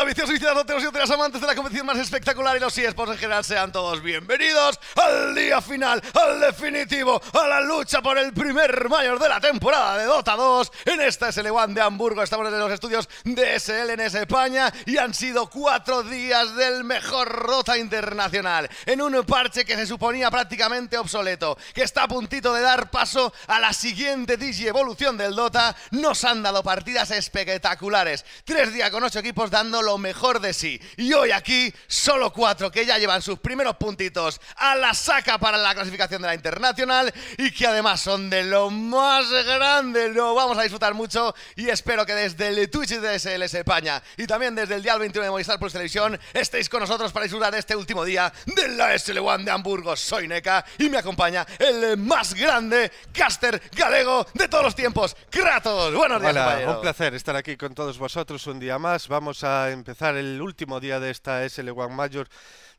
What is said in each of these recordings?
Hola, viciosos, otros y otras amantes de la competición más espectacular y los eSports en general sean todos bienvenidos al día final, al definitivo, a la lucha por el primer mayor de la temporada de Dota 2. En esta SL1 de Hamburgo estamos en los estudios de SL en España y han sido cuatro días del mejor Dota internacional en un parche que se suponía prácticamente obsoleto, que está a puntito de dar paso a la siguiente DJ evolución del Dota. Nos han dado partidas espectaculares, tres días con ocho equipos dando lo mejor de sí. Y hoy aquí, solo cuatro que ya llevan sus primeros puntitos a la saca para la clasificación de la internacional y que además son de lo más grande. Lo vamos a disfrutar mucho y espero que desde el Twitch de SLS España y también desde el Dial 21 de Movistar Plus Televisión estéis con nosotros para disfrutar este último día de la SL1 de Hamburgo. Soy Neca y me acompaña el más grande caster galego de todos los tiempos, Kratos. Buenos días, un placer estar aquí con todos vosotros un día más. Vamos a empezar el último día de esta sl One Major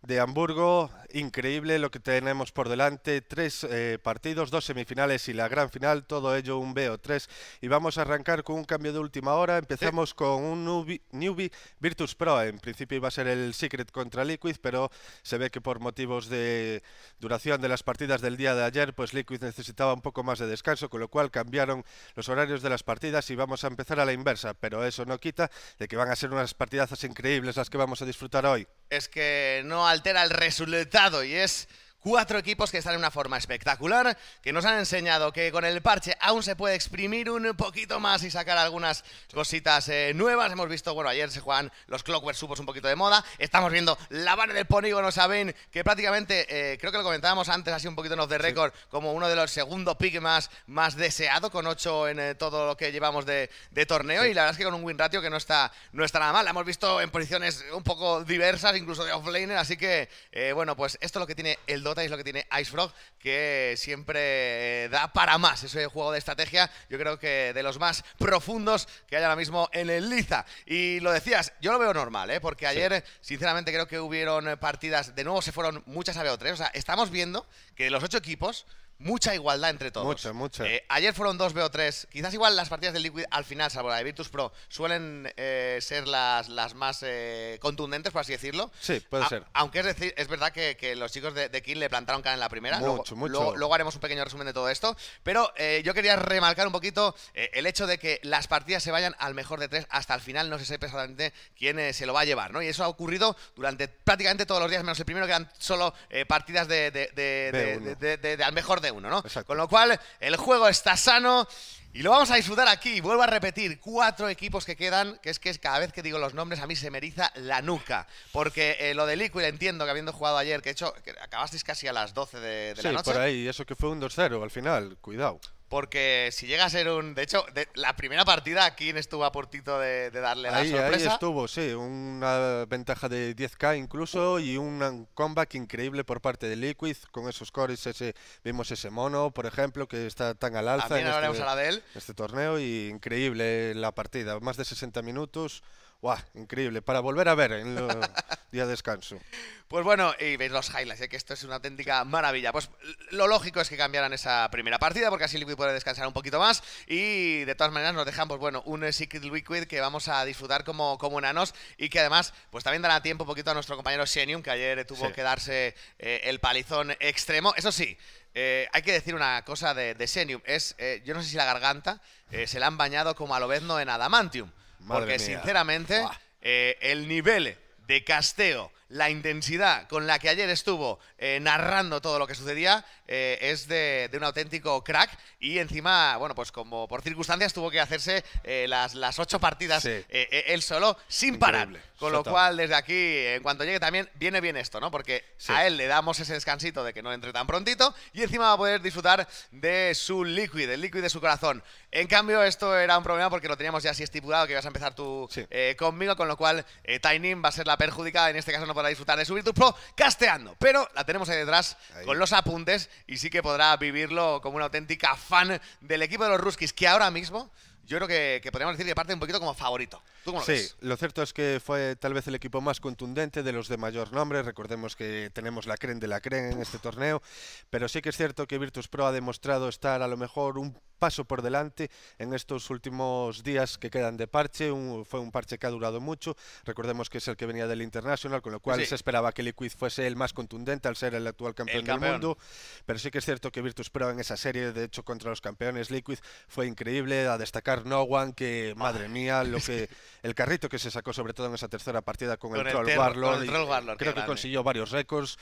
de Hamburgo. Increíble lo que tenemos por delante. Tres eh, partidos, dos semifinales y la gran final. Todo ello un BO3. Y vamos a arrancar con un cambio de última hora. Empezamos con un newbie, Virtus Pro. En principio iba a ser el Secret contra Liquid, pero se ve que por motivos de duración de las partidas del día de ayer, pues Liquid necesitaba un poco más de descanso, con lo cual cambiaron los horarios de las partidas y vamos a empezar a la inversa. Pero eso no quita de que van a ser unas partidazas increíbles las que vamos a disfrutar hoy es que no altera el resultado y es Cuatro equipos que están en una forma espectacular, que nos han enseñado que con el parche aún se puede exprimir un poquito más y sacar algunas cositas eh, nuevas. Hemos visto, bueno, ayer se juegan los Clockwork Supos un poquito de moda. Estamos viendo la barra del polígono, saben, que prácticamente, eh, creo que lo comentábamos antes, así un poquito en off the record, como uno de los segundos pick más, más deseado, con ocho en eh, todo lo que llevamos de, torneo. Y la verdad es que con un win ratio que no está, no está nada mal. La hemos visto en posiciones un poco diversas, incluso de offlaner. Así que, bueno, pues esto es lo que tiene el es lo que tiene Ice Frog, que siempre eh, da para más ese juego de estrategia. Yo creo que de los más profundos que hay ahora mismo en el Liza. Y lo decías, yo lo veo normal, ¿eh? porque ayer, sinceramente, creo que hubieron partidas, de nuevo se fueron muchas a BO3. O sea, estamos viendo que los ocho equipos mucha igualdad entre todos. Mucho, mucho eh, ayer fueron dos BO3. Quizás igual las partidas del Liquid al final, salvo la de Virtus Pro, suelen eh, ser las, más contundentes, por así decirlo. Sí, puede ser. Aunque es, decir, es verdad que, los chicos de, de Kill le plantaron cara en la primera. luego, haremos un pequeño resumen de todo esto. Pero eh, yo quería remarcar un poquito eh, el hecho de que las partidas se vayan al mejor de tres hasta el final. No se sabe exactamente quién eh, se lo va a llevar, ¿no? Y eso ha ocurrido durante prácticamente todos los días, menos el primero, que eran solo partidas de, al mejor de uno, ¿no? Con lo cual, el juego está sano. Y lo vamos a disfrutar aquí. Vuelvo a repetir, cuatro equipos que quedan, que es que cada vez que digo los nombres a mí se me eriza la nuca. Porque eh, lo de Liquid entiendo que habiendo jugado ayer, que he hecho, acabasteis casi a las 12 de, la noche. Sí, por ahí, eso que fue un 2-0 al final, cuidado. Porque si llega a ser un. De hecho, la primera partida, aquí estuvo a portito de, darle la sorpresa. Ahí estuvo, sí. Una ventaja de 10k incluso y un comeback increíble por parte de Liquid con esos cores. Ese, vimos ese mono, por ejemplo, que está tan al alza en este, este torneo. Y increíble la partida. Más de 60 minutos. ¡Guau! Increíble. Para volver a ver en el día de descanso. Pues bueno, y veis los highlights, ¿eh? que esto es una auténtica maravilla. Pues lo lógico es que cambiaran esa primera partida, porque así Liquid puede descansar un poquito más. Y de todas maneras nos dejan, pues bueno, un Secret Liquid que vamos a disfrutar como, como enanos y que además, pues también dará tiempo un poquito a nuestro compañero Senium que ayer tuvo que darse eh, el palizón extremo. Eso sí, eh, hay que decir una cosa de, Senium Es, yo no sé si la garganta se la han bañado como a en Adamantium porque sinceramente, eh, el nivel de casteo, la intensidad con la que ayer estuvo eh, narrando todo lo que sucedía eh, es de, un auténtico crack y encima, bueno, pues como por circunstancias tuvo que hacerse las, ocho partidas él solo sin parar. Con lo cual, desde aquí, en cuanto llegue también, viene bien esto, ¿no? Porque a él le damos ese descansito de que no entre tan prontito y encima va a poder disfrutar de su líquido el líquido de su corazón. En cambio, esto era un problema porque lo teníamos ya así estipulado que ibas a empezar tú eh, conmigo, con lo cual eh, Tainin va a ser la perjudicada. En este caso no podrá disfrutar de su Virtus Pro casteando, pero la tenemos ahí detrás con los apuntes y sí que podrá vivirlo como una auténtica fan del equipo de los Ruskis, que ahora mismo yo creo que, que podríamos decir que parte un poquito como favorito sí, lo cierto es que fue tal vez el equipo más contundente de los de mayor nombre. Recordemos que tenemos la cren de la creen en este torneo, pero sí que es cierto que Virtus Pro ha demostrado estar a lo mejor un paso por delante en estos últimos días que quedan de parche. fue un parche que ha durado mucho. Recordemos que es el que venía del International, con lo cual se esperaba que Liquid fuese el más contundente al ser el actual campeón, del mundo. Pero sí que es cierto que Virtus Pro en esa serie, de hecho, contra los campeones Liquid, fue increíble. A destacar No One, que madre mía, lo que el carrito que se sacó sobre todo en esa tercera partida con, el, Troll Warlord. Creo que consiguió varios récords,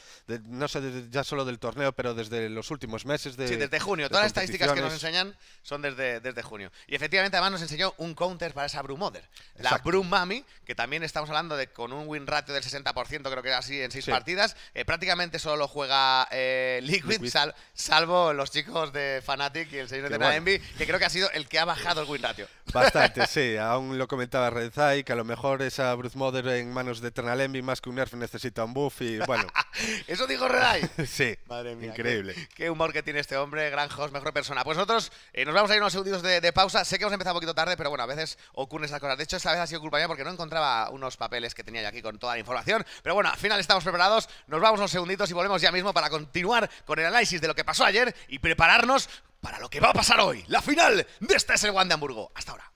no sé ya solo del torneo, pero desde los últimos meses Sí, desde junio. Todas las estadísticas que nos enseñan son desde, junio. Y efectivamente además nos enseñó un counter para esa Brew Mother. La Brew Mami, que también estamos hablando de con un win ratio del 60%, creo que así, en seis partidas. Eh, prácticamente solo juega eh, Liquid, salvo los chicos de fnatic y el señor de bueno. que creo que ha sido el que ha bajado el win ratio. Bastante, sí. Aún lo comentaba Red que a lo mejor esa Bruce Mother en manos de Ternalembi más que un nerf necesita un buff y bueno. Eso dijo Ray. sí. Madre mía. Increíble. Qué, humor que tiene este hombre, gran host, mejor persona. Pues nosotros eh, nos vamos a ir unos segunditos de, pausa. Sé que hemos empezado un poquito tarde, pero bueno, a veces ocurren esas cosas. De hecho, esta vez ha sido culpa mía porque no encontraba unos papeles que tenía yo aquí con toda la información. Pero bueno, al final estamos preparados. Nos vamos unos segunditos y volvemos ya mismo para continuar con el análisis de lo que pasó ayer y prepararnos para lo que va a pasar hoy, la final de este es el de Hamburgo. Hasta ahora.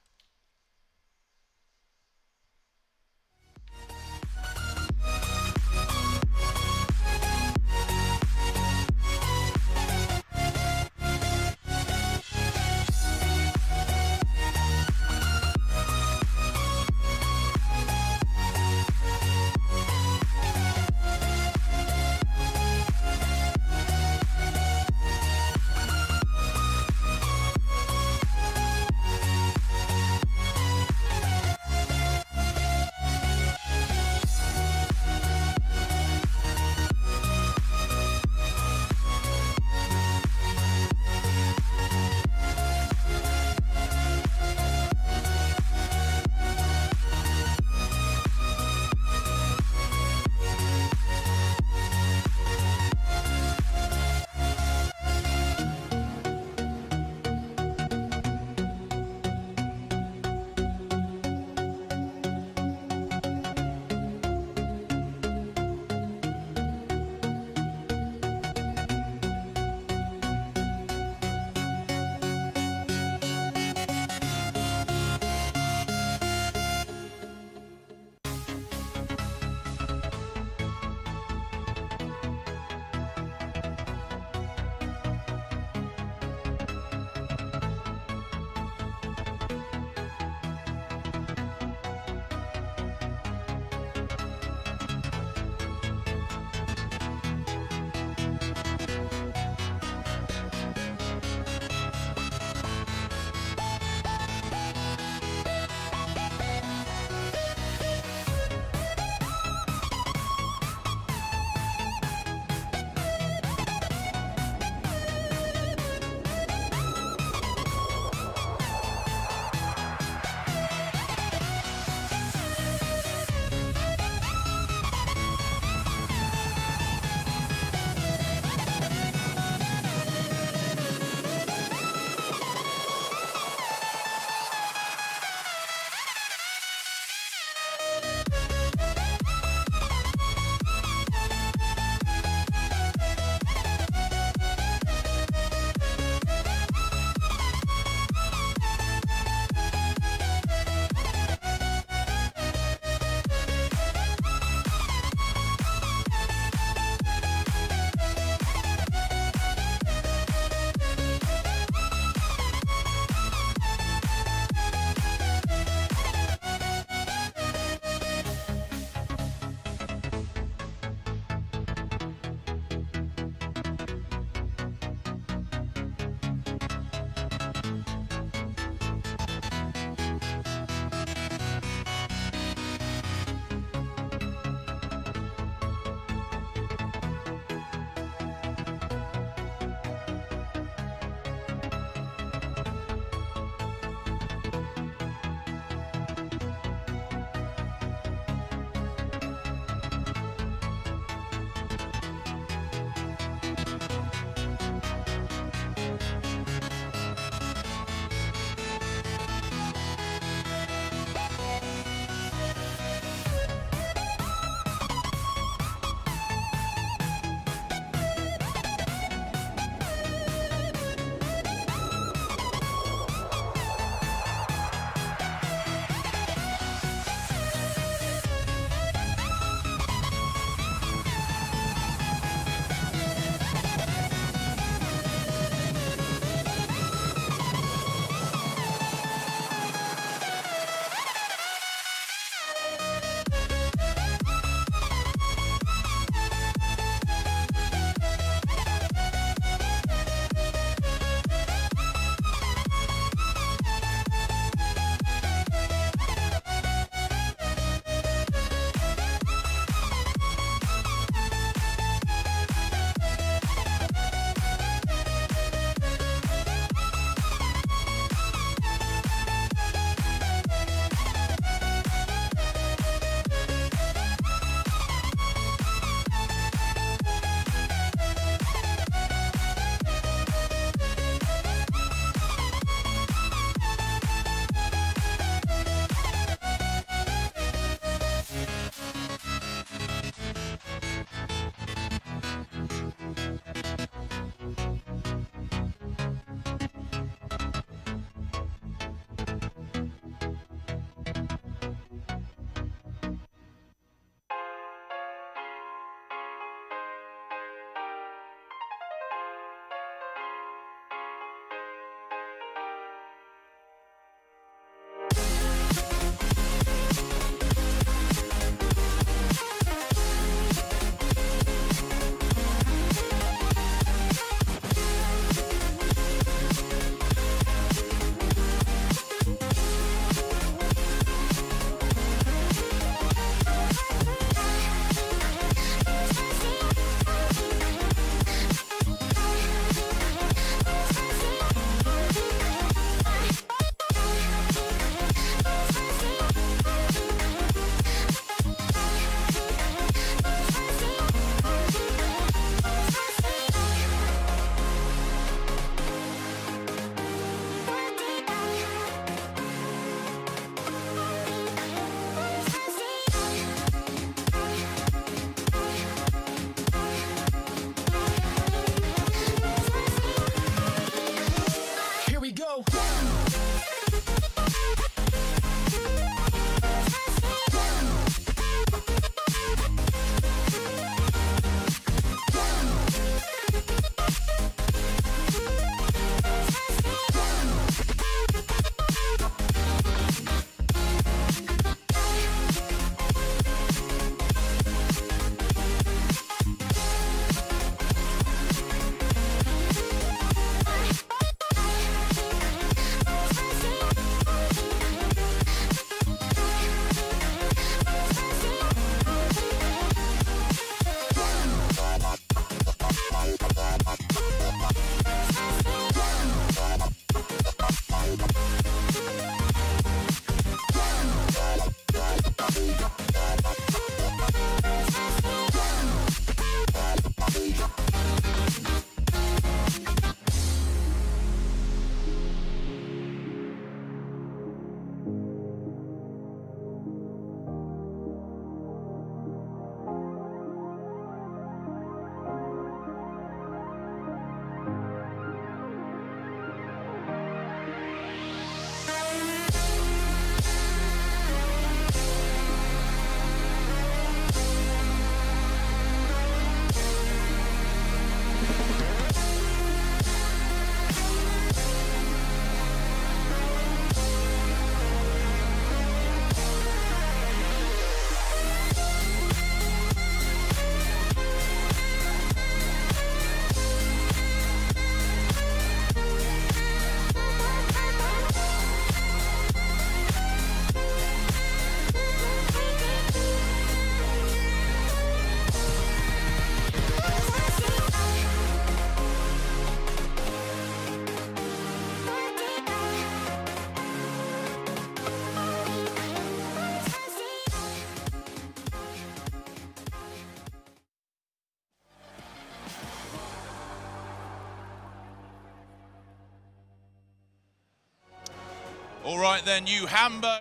right then, New Hamburg.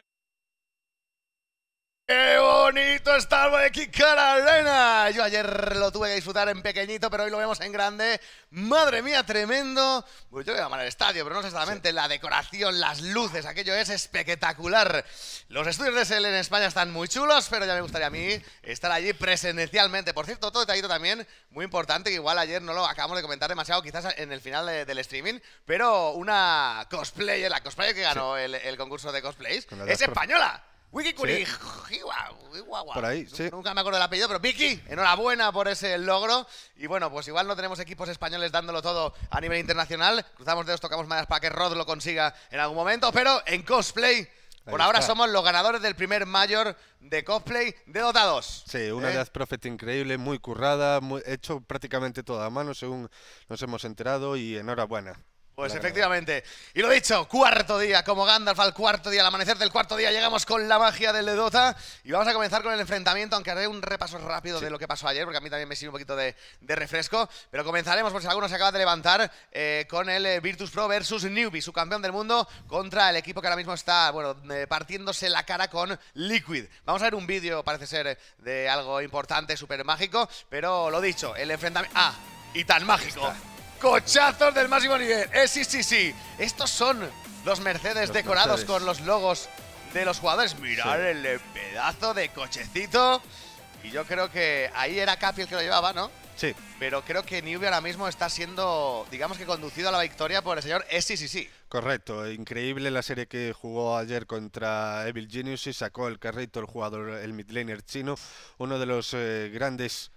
cara Carolina, Yo ayer lo tuve que disfrutar en pequeñito, pero hoy lo vemos en grande. Madre mía, tremendo. Pues yo voy a llamar el estadio, pero no exactamente la decoración, las luces, aquello es espectacular. Los estudios de SEL en España están muy chulos, pero ya me gustaría a mí estar allí presencialmente. Por cierto, otro detallito también muy importante, que igual ayer no lo acabamos de comentar demasiado, quizás en el final del streaming, pero una cosplayer, la cosplayer que ganó el, el, concurso de cosplays, es española. Wiki Curi, Por ahí, sí. Nunca me acuerdo del apellido, pero Vicky, enhorabuena por ese logro. Y bueno, pues igual no tenemos equipos españoles dándolo todo a nivel internacional. Cruzamos dedos, tocamos maneras para que Rod lo consiga en algún momento, pero en cosplay. por ahora somos los ganadores del primer mayor de cosplay de 2. Sí, una ¿Eh? Jazz Prophet increíble, muy currada, hecho prácticamente toda a mano, según nos hemos enterado, y enhorabuena. Pues efectivamente. Y lo dicho, cuarto día, como Gandalf al cuarto día, al amanecer del cuarto día, llegamos con la magia del Ledota y vamos a comenzar con el enfrentamiento, aunque haré un repaso rápido de lo que pasó ayer, porque a mí también me sirve un poquito de, refresco, pero comenzaremos, por si alguno se acaba de levantar, eh, con el eh, Virtus Pro versus Newbie, su campeón del mundo, contra el equipo que ahora mismo está, bueno, eh, partiéndose la cara con Liquid. Vamos a ver un vídeo, parece ser, de algo importante, súper mágico, pero lo dicho, el enfrentamiento... Ah, y tan mágico. Cochazos del máximo nivel. Eh, sí, sí, sí. Estos son los Mercedes decorados con los logos de los jugadores. Mirad el eh, pedazo de cochecito. Y yo creo que ahí era Capi el que lo llevaba, ¿no? Sí. Pero creo que Newbie ahora mismo está siendo, digamos que conducido a la victoria por el señor eh, sí! Correcto, increíble la serie que jugó ayer contra Evil Genius y sacó el carrito el jugador, el midlaner chino, uno de los eh, grandes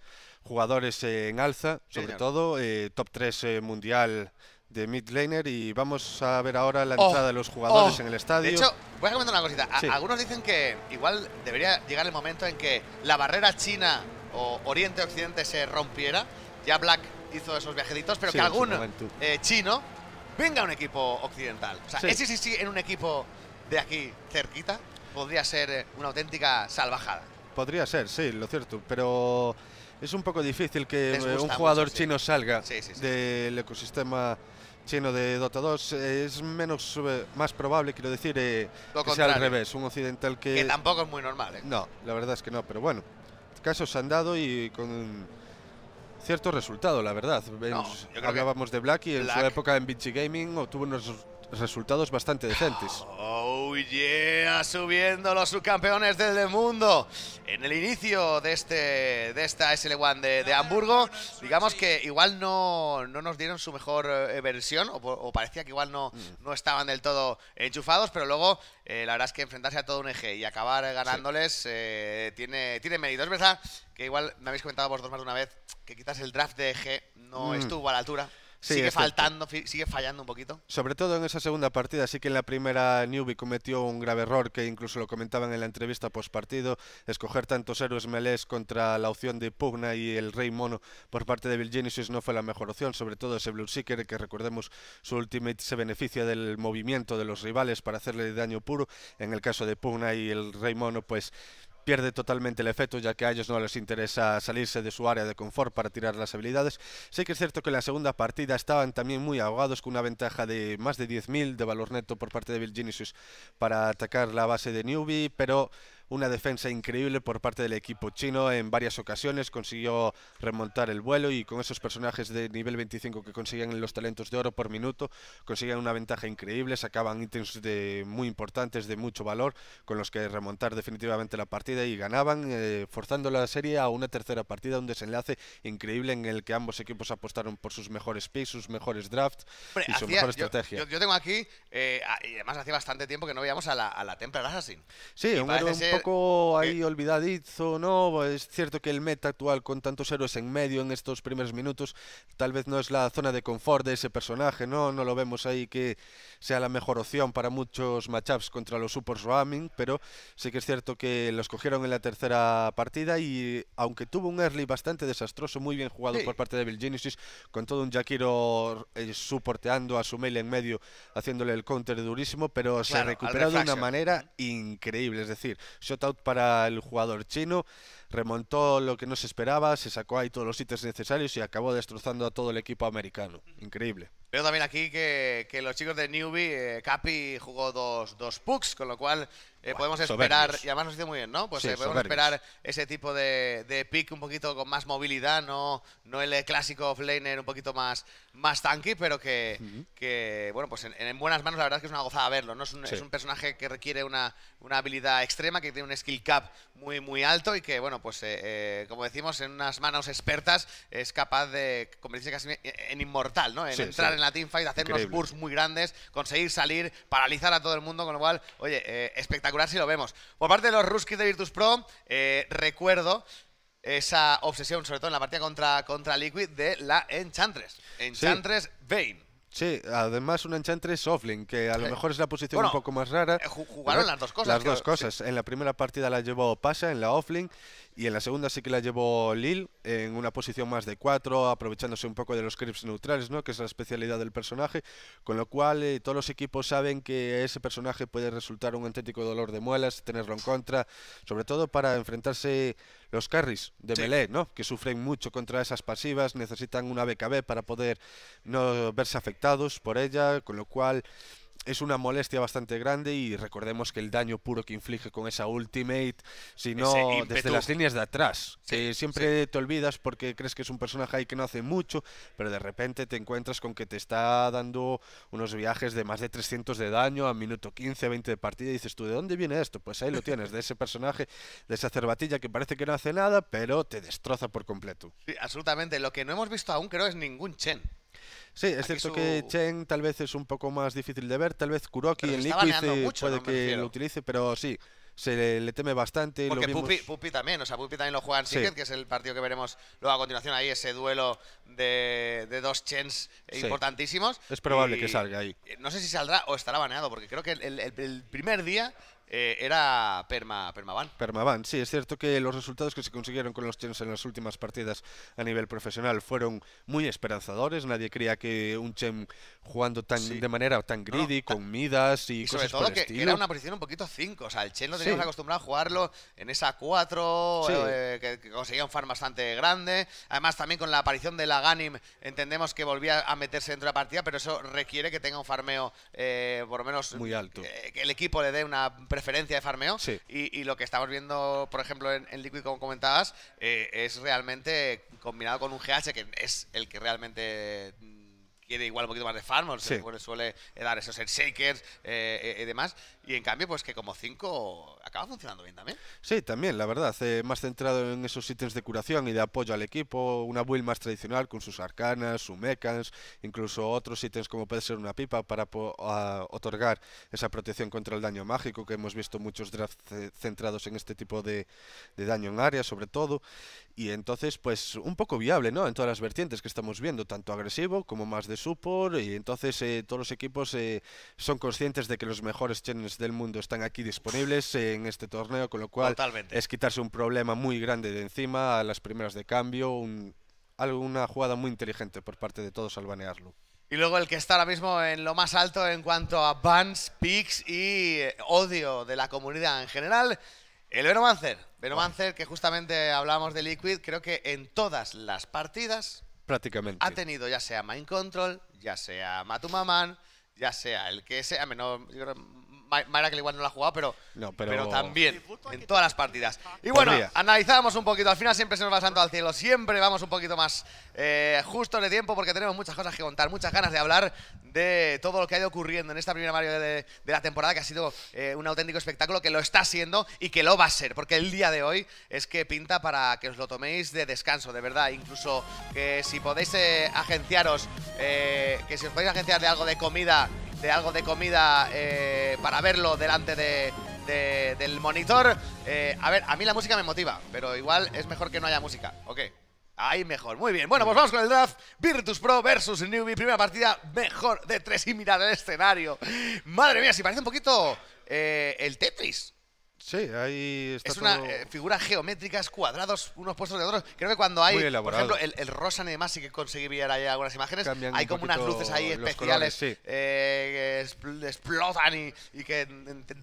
jugadores en alza, sobre todo, eh, top 3 eh, mundial de mid y vamos a ver ahora la oh, entrada de los jugadores oh. en el estadio. De hecho, voy a comentar una cosita. Algunos dicen que igual debería llegar el momento en que la barrera china o oriente-occidente se rompiera. Ya Black hizo esos viajecitos, pero que algún eh, chino venga a un equipo occidental. O sea, sí. ese sí sí en un equipo de aquí cerquita podría ser una auténtica salvajada. Podría ser, sí, lo cierto, pero es un poco difícil que eh, un jugador chino salga del ecosistema chino de Dota 2. Es menos, eh, más probable, quiero decir, eh, que sea al revés. Un occidental que. Que tampoco es muy normal. ¿eh? No, la verdad es que no, pero bueno. Casos han dado y con cierto resultado, la verdad. hablábamos de Black y en su época en Vinci Gaming obtuvo unos resultados bastante decentes. Oh yeah, subiendo los subcampeones del mundo. En el inicio de este de esta SL1 de, de Hamburgo, digamos que igual no, no nos dieron su mejor eh, versión, o, parecía que igual no, no estaban del todo enchufados, pero luego eh, la verdad es que enfrentarse a todo un eje y acabar ganándoles eh, tiene, tiene mérito. Es verdad que igual me habéis comentado vosotros más de una vez que quizás el draft de eje no mm. estuvo a la altura sigue faltando, sigue fallando un poquito. Sobre todo en esa segunda partida, sí que en la primera Newbie cometió un grave error que incluso lo comentaban en la entrevista post partido, escoger tantos héroes melés contra la opción de Pugna y el Rey Mono por parte de Bill Genesis no fue la mejor opción, sobre todo ese Blue Seeker que recordemos su ultimate se beneficia del movimiento de los rivales para hacerle daño puro. En el caso de Pugna y el Rey Mono, pues pierde totalmente el efecto ya que a ellos no les interesa salirse de su área de confort para tirar las habilidades. Sé que es cierto que en la segunda partida estaban también muy ahogados con una ventaja de más de 10.000 de valor neto por parte de Bill Genesis para atacar la base de Newbie, pero una defensa increíble por parte del equipo chino en varias ocasiones, consiguió remontar el vuelo y con esos personajes de nivel 25 que conseguían los talentos de oro por minuto, consiguen una ventaja increíble, sacaban ítems de muy importantes, de mucho valor, con los que remontar definitivamente la partida y ganaban, eh, forzando la serie a una tercera partida, un desenlace increíble en el que ambos equipos apostaron por sus mejores picks, sus mejores drafts y su mejor estrategia. Yo, tengo aquí, eh, y además hacía bastante tiempo que no veíamos a la, a la Assassin. Sí, un, ahí olvidadizo, ¿no? Es cierto que el meta actual con tantos héroes en medio en estos primeros minutos tal vez no es la zona de confort de ese personaje, ¿no? No lo vemos ahí que sea la mejor opción para muchos matchups contra los Super Roaming, pero sí que es cierto que los cogieron en la tercera partida y aunque tuvo un early bastante desastroso, muy bien jugado por parte de Bill Genesis, con todo un Jakiro eh, a su mail en medio, haciéndole el counter durísimo, pero se recuperó de una manera increíble, es decir, out para el jugador chino remontó lo que no se esperaba, se sacó ahí todos los ítems necesarios y acabó destrozando a todo el equipo americano. Increíble. Veo también aquí que, los chicos de Newbie, eh, Capi jugó dos, dos pucks, con lo cual eh, podemos esperar, y además nos dice muy bien, ¿no? Pues eh, podemos esperar ese tipo de, pick un poquito con más movilidad, no, no el clásico offlaner un poquito más, más tanky, pero que, bueno, pues en, buenas manos la verdad es que es una gozada verlo, ¿no? Es un, personaje que requiere una, habilidad extrema, que tiene un skill cap muy, muy alto y que, bueno, pues eh, como decimos, en unas manos expertas es capaz de convertirse casi en inmortal, ¿no? En entrar en la teamfight, hacer unos bursts muy grandes, conseguir salir, paralizar a todo el mundo, con lo cual, oye, espectacular lo vemos. Por parte de los Ruskis de Virtus Pro, eh, recuerdo esa obsesión, sobre todo en la partida contra, contra Liquid, de la Enchantress. Enchantress Vayne. Sí, además una Enchantress offlane, que a lo mejor es la posición un poco más rara. Eh, jugaron las dos cosas. Las dos cosas. En la primera partida la llevó Pasha, en la offlane. Y en la segunda sí que la llevó Lil en una posición más de 4, aprovechándose un poco de los creeps neutrales, ¿no? que es la especialidad del personaje, con lo cual eh, todos los equipos saben que ese personaje puede resultar un auténtico dolor de muelas, tenerlo en contra, sobre todo para enfrentarse los carries de melee, ¿no? que sufren mucho contra esas pasivas, necesitan una BKB para poder no verse afectados por ella, con lo cual es una molestia bastante grande y recordemos que el daño puro que inflige con esa ultimate, sino desde las líneas de atrás, que siempre te olvidas porque crees que es un personaje ahí que no hace mucho, pero de repente te encuentras con que te está dando unos viajes de más de 300 de daño a minuto 15, 20 de partida y dices tú, ¿de dónde viene esto? Pues ahí lo tienes, de ese personaje, de esa cerbatilla que parece que no hace nada, pero te destroza por completo. Sí, absolutamente, lo que no hemos visto aún creo es ningún Chen. Sí, es cierto que Chen tal vez es un poco más difícil de ver, tal vez Kuroki en Liquid eh, puede que lo utilice, pero sí, se le, teme bastante. Porque lo Pupi, también, o sea, Pupi también lo juega en Secret, que es el partido que veremos luego a continuación ahí, ese duelo de, de dos Chens importantísimos. Es probable que salga ahí. No sé si saldrá o estará baneado, porque creo que el primer día eh, era Perma, Permaban. Permaban, sí, es cierto que los resultados que se consiguieron con los Chens en las últimas partidas a nivel profesional fueron muy esperanzadores. Nadie creía que un Chen jugando tan de manera tan greedy, con midas y, sobre todo que era una posición un poquito 5. O sea, el Chen lo teníamos acostumbrado a jugarlo en esa 4, eh, que, conseguía un farm bastante grande. Además, también con la aparición de la Ganim entendemos que volvía a meterse dentro de la partida, pero eso requiere que tenga un farmeo eh, por lo menos muy alto. que el equipo le dé una preferencia de farmeo. Y, lo que estamos viendo, por ejemplo, en, en Liquid, como comentabas, eh, es realmente combinado con un GH que es el que realmente mm, quiere igual un poquito más de farm, sí. suele dar esos shakers eh, eh, y demás. Y en cambio, pues que como 5 acaba funcionando bien también. Sí, también, la verdad. Eh, más centrado en esos ítems de curación y de apoyo al equipo. Una build más tradicional con sus arcanas, sus mechans, incluso otros ítems como puede ser una pipa para otorgar esa protección contra el daño mágico, que hemos visto muchos drafts centrados en este tipo de, daño en área, sobre todo. Y entonces, pues un poco viable, ¿no? En todas las vertientes que estamos viendo, tanto agresivo como más de support. Y entonces eh, todos los equipos eh, son conscientes de que los mejores tienen del mundo están aquí disponibles en este torneo, con lo cual es quitarse un problema muy grande de encima a las primeras de cambio, un, una jugada muy inteligente por parte de todos al banearlo. Y luego el que está ahora mismo en lo más alto en cuanto a bans, picks y eh, odio de la comunidad en general, el Venomancer. Venomancer, que justamente hablábamos de Liquid, creo que en todas las partidas. Prácticamente. Ha tenido ya sea Mind Control, ya sea Matumaman, ya sea el que sea. Menos, Miracle que igual no la ha jugado, pero, pero... también en todas las partidas. Y bueno, analizamos un poquito. Al final siempre se nos va santo al cielo. Siempre vamos un poquito más eh, justo de tiempo porque tenemos muchas cosas que contar, muchas ganas de hablar de todo lo que ha ido ocurriendo en esta primera Mario de, la temporada, que ha sido eh, un auténtico espectáculo, que lo está siendo y que lo va a ser, porque el día de hoy es que pinta para que os lo toméis de descanso, de verdad. Incluso que si podéis eh, agenciaros, que si os podéis agenciar de algo de comida de algo de comida eh, para verlo delante de, del monitor. Eh, a ver, a mí la música me motiva, pero igual es mejor que no haya música. Ok. Ahí mejor, muy bien. Bueno, pues vamos con el draft. Virtus Pro versus Newbie. Primera partida mejor de tres y mirad el escenario. Madre mía, si parece un poquito eh, el Tetris. Sí, ahí está Es una eh, figura geométricas, cuadrados, unos puestos de otros. Creo que cuando hay, por ejemplo, el, el rosa y demás, sí que conseguí ver ahí algunas imágenes. hay como unas luces ahí especiales eh, que explotan y, que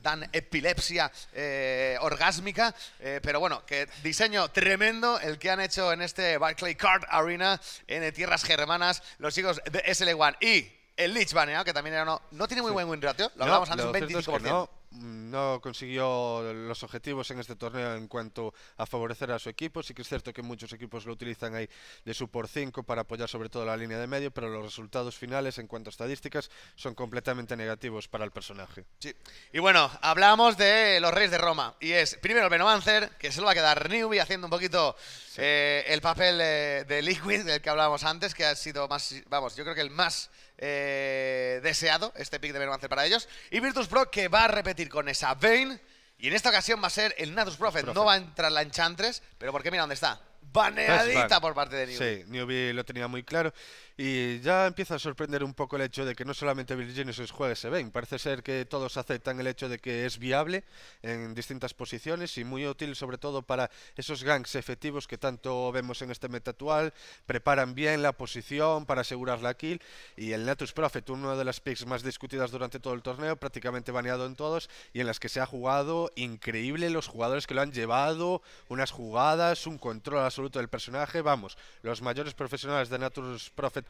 dan epilepsia eh, orgásmica. Eh, pero bueno, que diseño tremendo el que han hecho en este Barclay Card Arena en tierras germanas los chicos de SL1 y el Lich Baneado, que también era no, tiene muy buen win ratio, lo hablábamos antes, un 25% no consiguió los objetivos en este torneo en cuanto a favorecer a su equipo. Sí que es cierto que muchos equipos lo utilizan ahí de su por 5 para apoyar sobre todo la línea de medio, pero los resultados finales en cuanto a estadísticas son completamente negativos para el personaje. Sí. Y bueno, hablamos de los Reyes de Roma. Y es primero el Venomancer, que se lo va a quedar Newbie haciendo un poquito eh, el papel eh, de Liquid del que hablábamos antes, que ha sido más, vamos, yo creo que el más eh, deseado este pick de Vermancer para ellos. Y Virtus Pro que va a repetir con esa Vayne. Y en esta ocasión va a ser el Natus Prophet. No va a entrar la Enchantress, pero porque mira dónde está. Baneadita por parte de Newbie. Sí, lo tenía muy claro. Y ya empieza a sorprender un poco el hecho de que no solamente Virginia se se ven Parece ser que todos aceptan el hecho de que es viable en distintas posiciones y muy útil sobre todo para esos ganks efectivos que tanto vemos en este meta actual. Preparan bien la posición para asegurar la kill. Y el Natus Prophet, una de las picks más discutidas durante todo el torneo, prácticamente baneado en todos y en las que se ha jugado increíble los jugadores que lo han llevado, unas jugadas, un control absoluto del personaje. Vamos, los mayores profesionales de Natus Prophet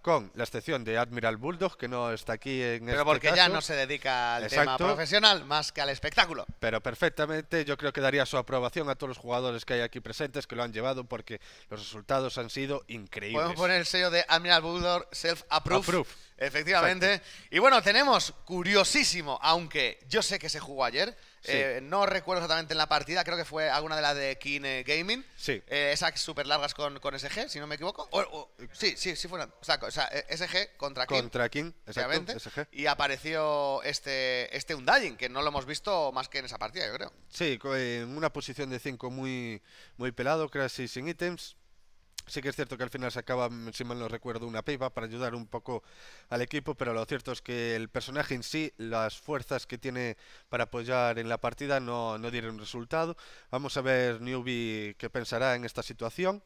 con la excepción de Admiral Bulldog, que no está aquí en este Pero porque ya no se dedica al tema profesional más que al espectáculo. Pero perfectamente, yo creo que daría su aprobación a todos los jugadores que hay aquí presentes que lo han llevado porque los resultados han sido increíbles. Podemos poner el sello de Admiral Bulldog Self approved Efectivamente. Y bueno, tenemos curiosísimo, aunque yo sé que se jugó ayer. Eh, no recuerdo exactamente en la partida, creo que fue alguna de las de King Gaming. Sí. Eh, esas súper largas con, con SG, si no me equivoco. sí, sí, sí fueron. una o sea, e-, SG contra King. Contra exactamente. Y apareció este, este Undying, que no lo hemos visto más que en esa partida, yo creo. Sí, en una posición de 5 muy, muy pelado, casi sin ítems. Sí que es cierto que al final se acaba, si mal no recuerdo, una pipa para ayudar un poco al equipo, pero lo cierto es que el personaje en sí, las fuerzas que tiene para apoyar en la partida no, no dieron resultado. Vamos a ver Newbie qué pensará en esta situación.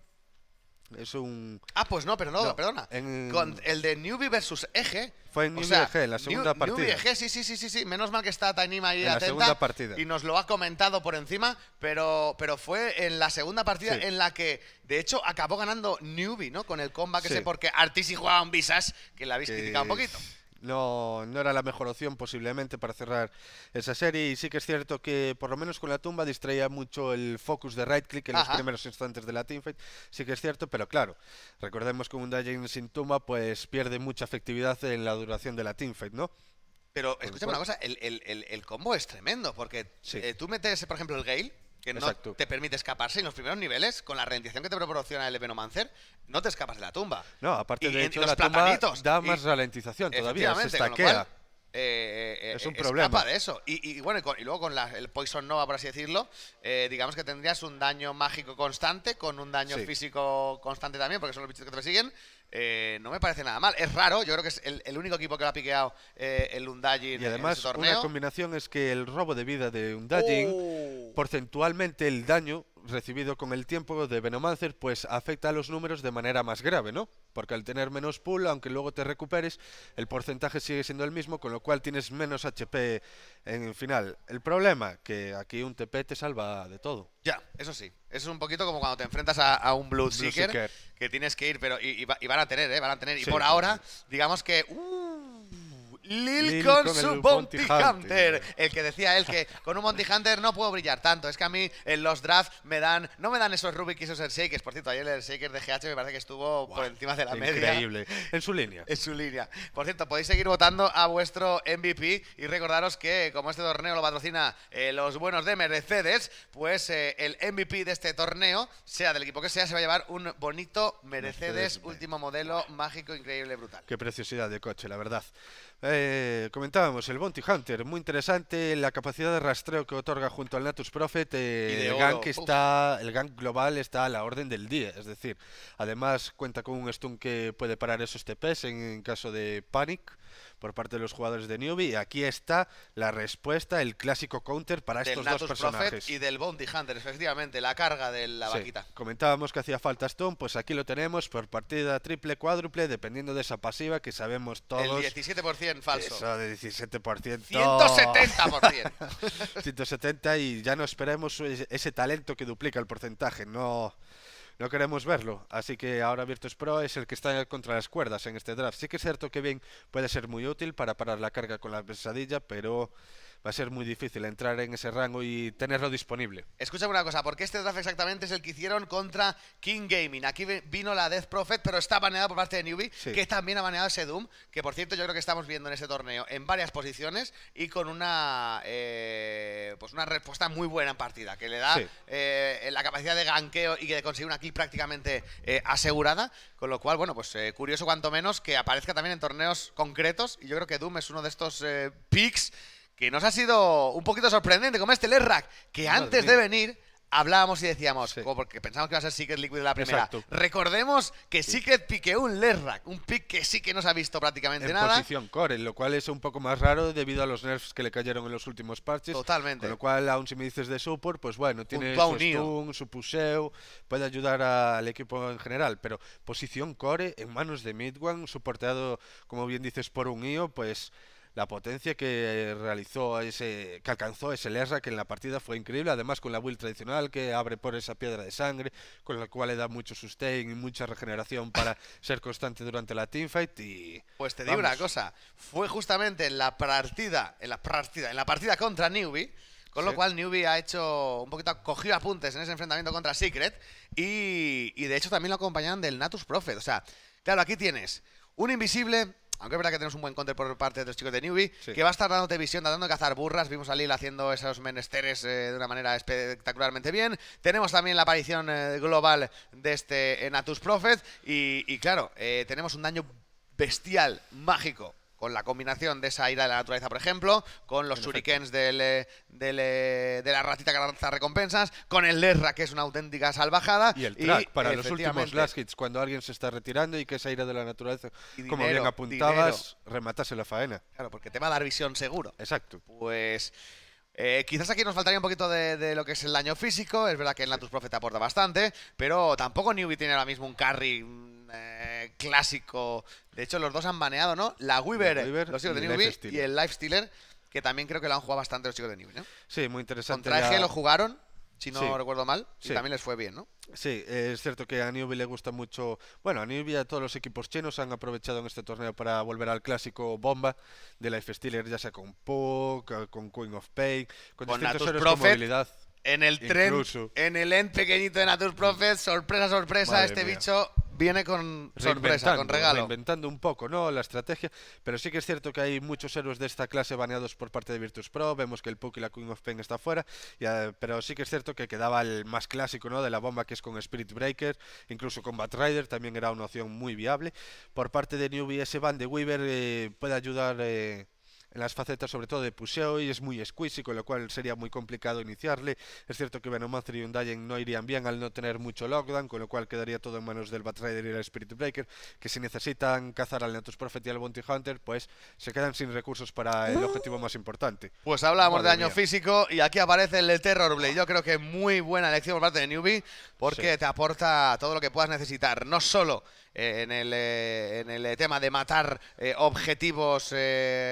Es un. Ah, pues no, pero no, perdona. Con el de Newbie versus Eje. ¿eh? Fue en Newbie Eje, la segunda partida. Newbie Eje, sí, sí, sí, sí, Menos mal que está Tainima ahí atenta. Y nos lo ha comentado por encima, pero, pero fue en la segunda partida en la que, de hecho, acabó ganando Newbie, ¿no? Con el combat que ese, porque Artisi jugaba un Visas, que la habéis criticado un poquito. No, no era la mejor opción posiblemente para cerrar esa serie y sí que es cierto que por lo menos con la tumba distraía mucho el focus de right click en los primeros instantes de la teamfight, sí que es cierto, pero claro, recordemos que un Dying sin tumba pues pierde mucha efectividad en la duración de la teamfight, ¿no? Pero escúchame una cosa, el, combo es tremendo porque eh, tú metes por ejemplo el Gale que no te permite escaparse. en los primeros niveles, con la ralentización que te proporciona el Venomancer, no te escapas de la tumba. No, aparte de hecho, la da más ralentización todavía, se eh, eh, es eh, un problema. Escapa de eso. Y, bueno, y, luego con el Poison Nova, por así decirlo, digamos que tendrías un daño mágico constante, con un daño físico constante también, porque son los bichos que te persiguen. Eh, no me parece nada mal. Es raro, yo creo que es el, único equipo que lo ha piqueado eh, el Undagin. Y además, en una combinación es que el robo de vida de Undagin, uh. porcentualmente el daño recibido con el tiempo de Venomancer, pues afecta a los números de manera más grave, ¿no? Porque al tener menos pool, aunque luego te recuperes, el porcentaje sigue siendo el mismo, con lo cual tienes menos HP en final. El problema, que aquí un TP te salva de todo. Ya, eso sí, eso es un poquito como cuando te enfrentas a, un Bloodseeker, que tienes que ir, pero y, van a tener, ¿eh? Van a tener. Y por ahora, digamos que... Uh, Lil, con, su Bounty, Hunter. El que decía él que con un Bounty Hunter no puedo brillar tanto. Es que a mí en los drafts me dan, no me dan esos Rubik y esos Shakers. Por cierto, ayer el Shaker de GH me parece que estuvo por encima de la media. Increíble. En su línea. En su línea. Por cierto, podéis seguir votando a vuestro MVP y recordaros que como este torneo lo patrocina eh, los buenos de Mercedes, pues eh, el MVP de este torneo, sea del equipo que sea, se va a llevar un bonito Mercedes, último modelo mágico, increíble, brutal. Qué preciosidad de coche, la verdad. Eh, eh, comentábamos, el Bounty Hunter, muy interesante la capacidad de rastreo que otorga junto al Natus Prophet. Eh, el, gank está, el gank global está a la orden del día, es decir, además cuenta con un stun que puede parar esos TPs en, en caso de panic por parte de los jugadores de Newbie. Y aquí está la respuesta, el clásico counter para estos dos personajes. y del Bounty Hunter, efectivamente, la carga de la sí. Comentábamos que hacía falta Stone, pues aquí lo tenemos por partida triple, cuádruple, dependiendo de esa pasiva que sabemos todos. El 17% falso. Eso, de 17%. 170%. 170 y ya no esperemos ese talento que duplica el porcentaje, no no queremos verlo. Así que ahora Virtus Pro es el que está contra las cuerdas en este draft. Sí que es cierto que bien puede ser muy útil para parar la carga con la pesadilla, pero va a ser muy difícil entrar en ese rango y tenerlo disponible. Escúchame una cosa, porque este draft exactamente es el que hicieron contra King Gaming. Aquí vino la Death Prophet, pero está baneada por parte de Newbie, que también ha baneado ese Doom, que por cierto yo creo que estamos viendo en este torneo en varias posiciones y con una, eh, pues una respuesta muy buena en partida, que le da eh, la capacidad de ganqueo y de conseguir una kill prácticamente eh, asegurada, con lo cual, bueno, pues curioso cuanto menos que aparezca también en torneos concretos y yo creo que Doom es uno de estos picks que nos ha sido un poquito sorprendente, como este Lerrack, que antes de venir hablábamos y decíamos, porque pensábamos que iba a ser Secret Liquid la primera. Recordemos que sí. Secret pique un Lerrack, un pick que sí que no se ha visto prácticamente en nada. En posición core, lo cual es un poco más raro debido a los nerfs que le cayeron en los últimos parches. Totalmente. Con lo cual, aún si me dices de support, pues bueno, tiene su stun, su puseo, puede ayudar al equipo en general, pero posición core en manos de Midwan, soportado, como bien dices, por un IO, pues la potencia que eh, realizó ese, que alcanzó ese Lerra, que en la partida fue increíble, además con la build tradicional que abre por esa piedra de sangre, con la cual le da mucho sustain y mucha regeneración para ser constante durante la teamfight y... Pues te digo una cosa, fue justamente en la partida, en la partida, en la partida contra Newbie con lo cual Newbie ha hecho un poquito, cogido apuntes en ese enfrentamiento contra Secret y, y de hecho también lo acompañan del Natus Prophet. O sea, claro, aquí tienes un invisible, aunque es verdad que tenemos un buen counter por parte de los chicos de Newbie, que va a estar dándote visión, dando de cazar burras. Vimos a Lil haciendo esos menesteres eh, de una manera espectacularmente bien. Tenemos también la aparición eh, global de este eh, Natus Prophet. Y, y claro, tenemos un daño bestial, mágico, con la combinación de esa ira de la naturaleza, por ejemplo, con los shurikens eh, eh, de la ratita que lanza recompensas, con el Lerra, que es una auténtica salvajada. Y el track para los últimos last hits, cuando alguien se está retirando y que esa ira de la naturaleza, como bien apuntabas, rematase la faena. Claro, porque te va a dar visión seguro. Exacto. Pues... Eh, quizás aquí nos faltaría un poquito de, lo que es el daño físico. Es verdad que el Natus Prophet aporta bastante, pero tampoco Newbie tiene ahora mismo un carry mm, eh, clásico. De hecho, los dos han baneado, ¿no? La Weaver, los chicos de Newbie, y el Lifestealer, que también creo que lo han jugado bastante los chicos de Newbie, ¿no? Sí, muy interesante. Contra lo jugaron si no recuerdo mal, si también les fue bien, ¿no? Sí, es cierto que a Newbie le gusta mucho. Bueno, a Newbie y a todos los equipos chinos han aprovechado en este torneo para volver al clásico bomba de Life Stealer ya sea con Puck, con Queen of Pain, con, distintos movilidad. En el tren, en el end pequeñito de Natur Profes, sorpresa, sorpresa, este bicho viene con sorpresa, con regalo. Reinventando un poco, ¿no? La estrategia. Pero sí que es cierto que hay muchos héroes de esta clase baneados por parte de Virtus Pro. Vemos que el Puck y la Queen of Pain está fuera. pero sí que es cierto que quedaba el más clásico, ¿no? De la bomba que es con Spirit Breaker. Incluso con Batrider, también era una opción muy viable. Por parte de Newbie, ese van de Weaver eh, puede ayudar. Eh, en las facetas sobre todo de puseo y es muy squishy, con lo cual sería muy complicado iniciarle. Es cierto que Venomancer y Undying no irían bien al no tener mucho lockdown, con lo cual quedaría todo en manos del Batrider y el Spirit Breaker, que si necesitan cazar al Natus Prophet y al Bounty Hunter, pues se quedan sin recursos para el ah. objetivo más importante. Pues hablamos de daño físico y aquí aparece el Terror Blade. Yo creo que muy buena elección por parte de Newbie, porque te aporta todo lo que puedas necesitar, no solo en, el, eh, en, el, eh, tema de matar eh, objetivos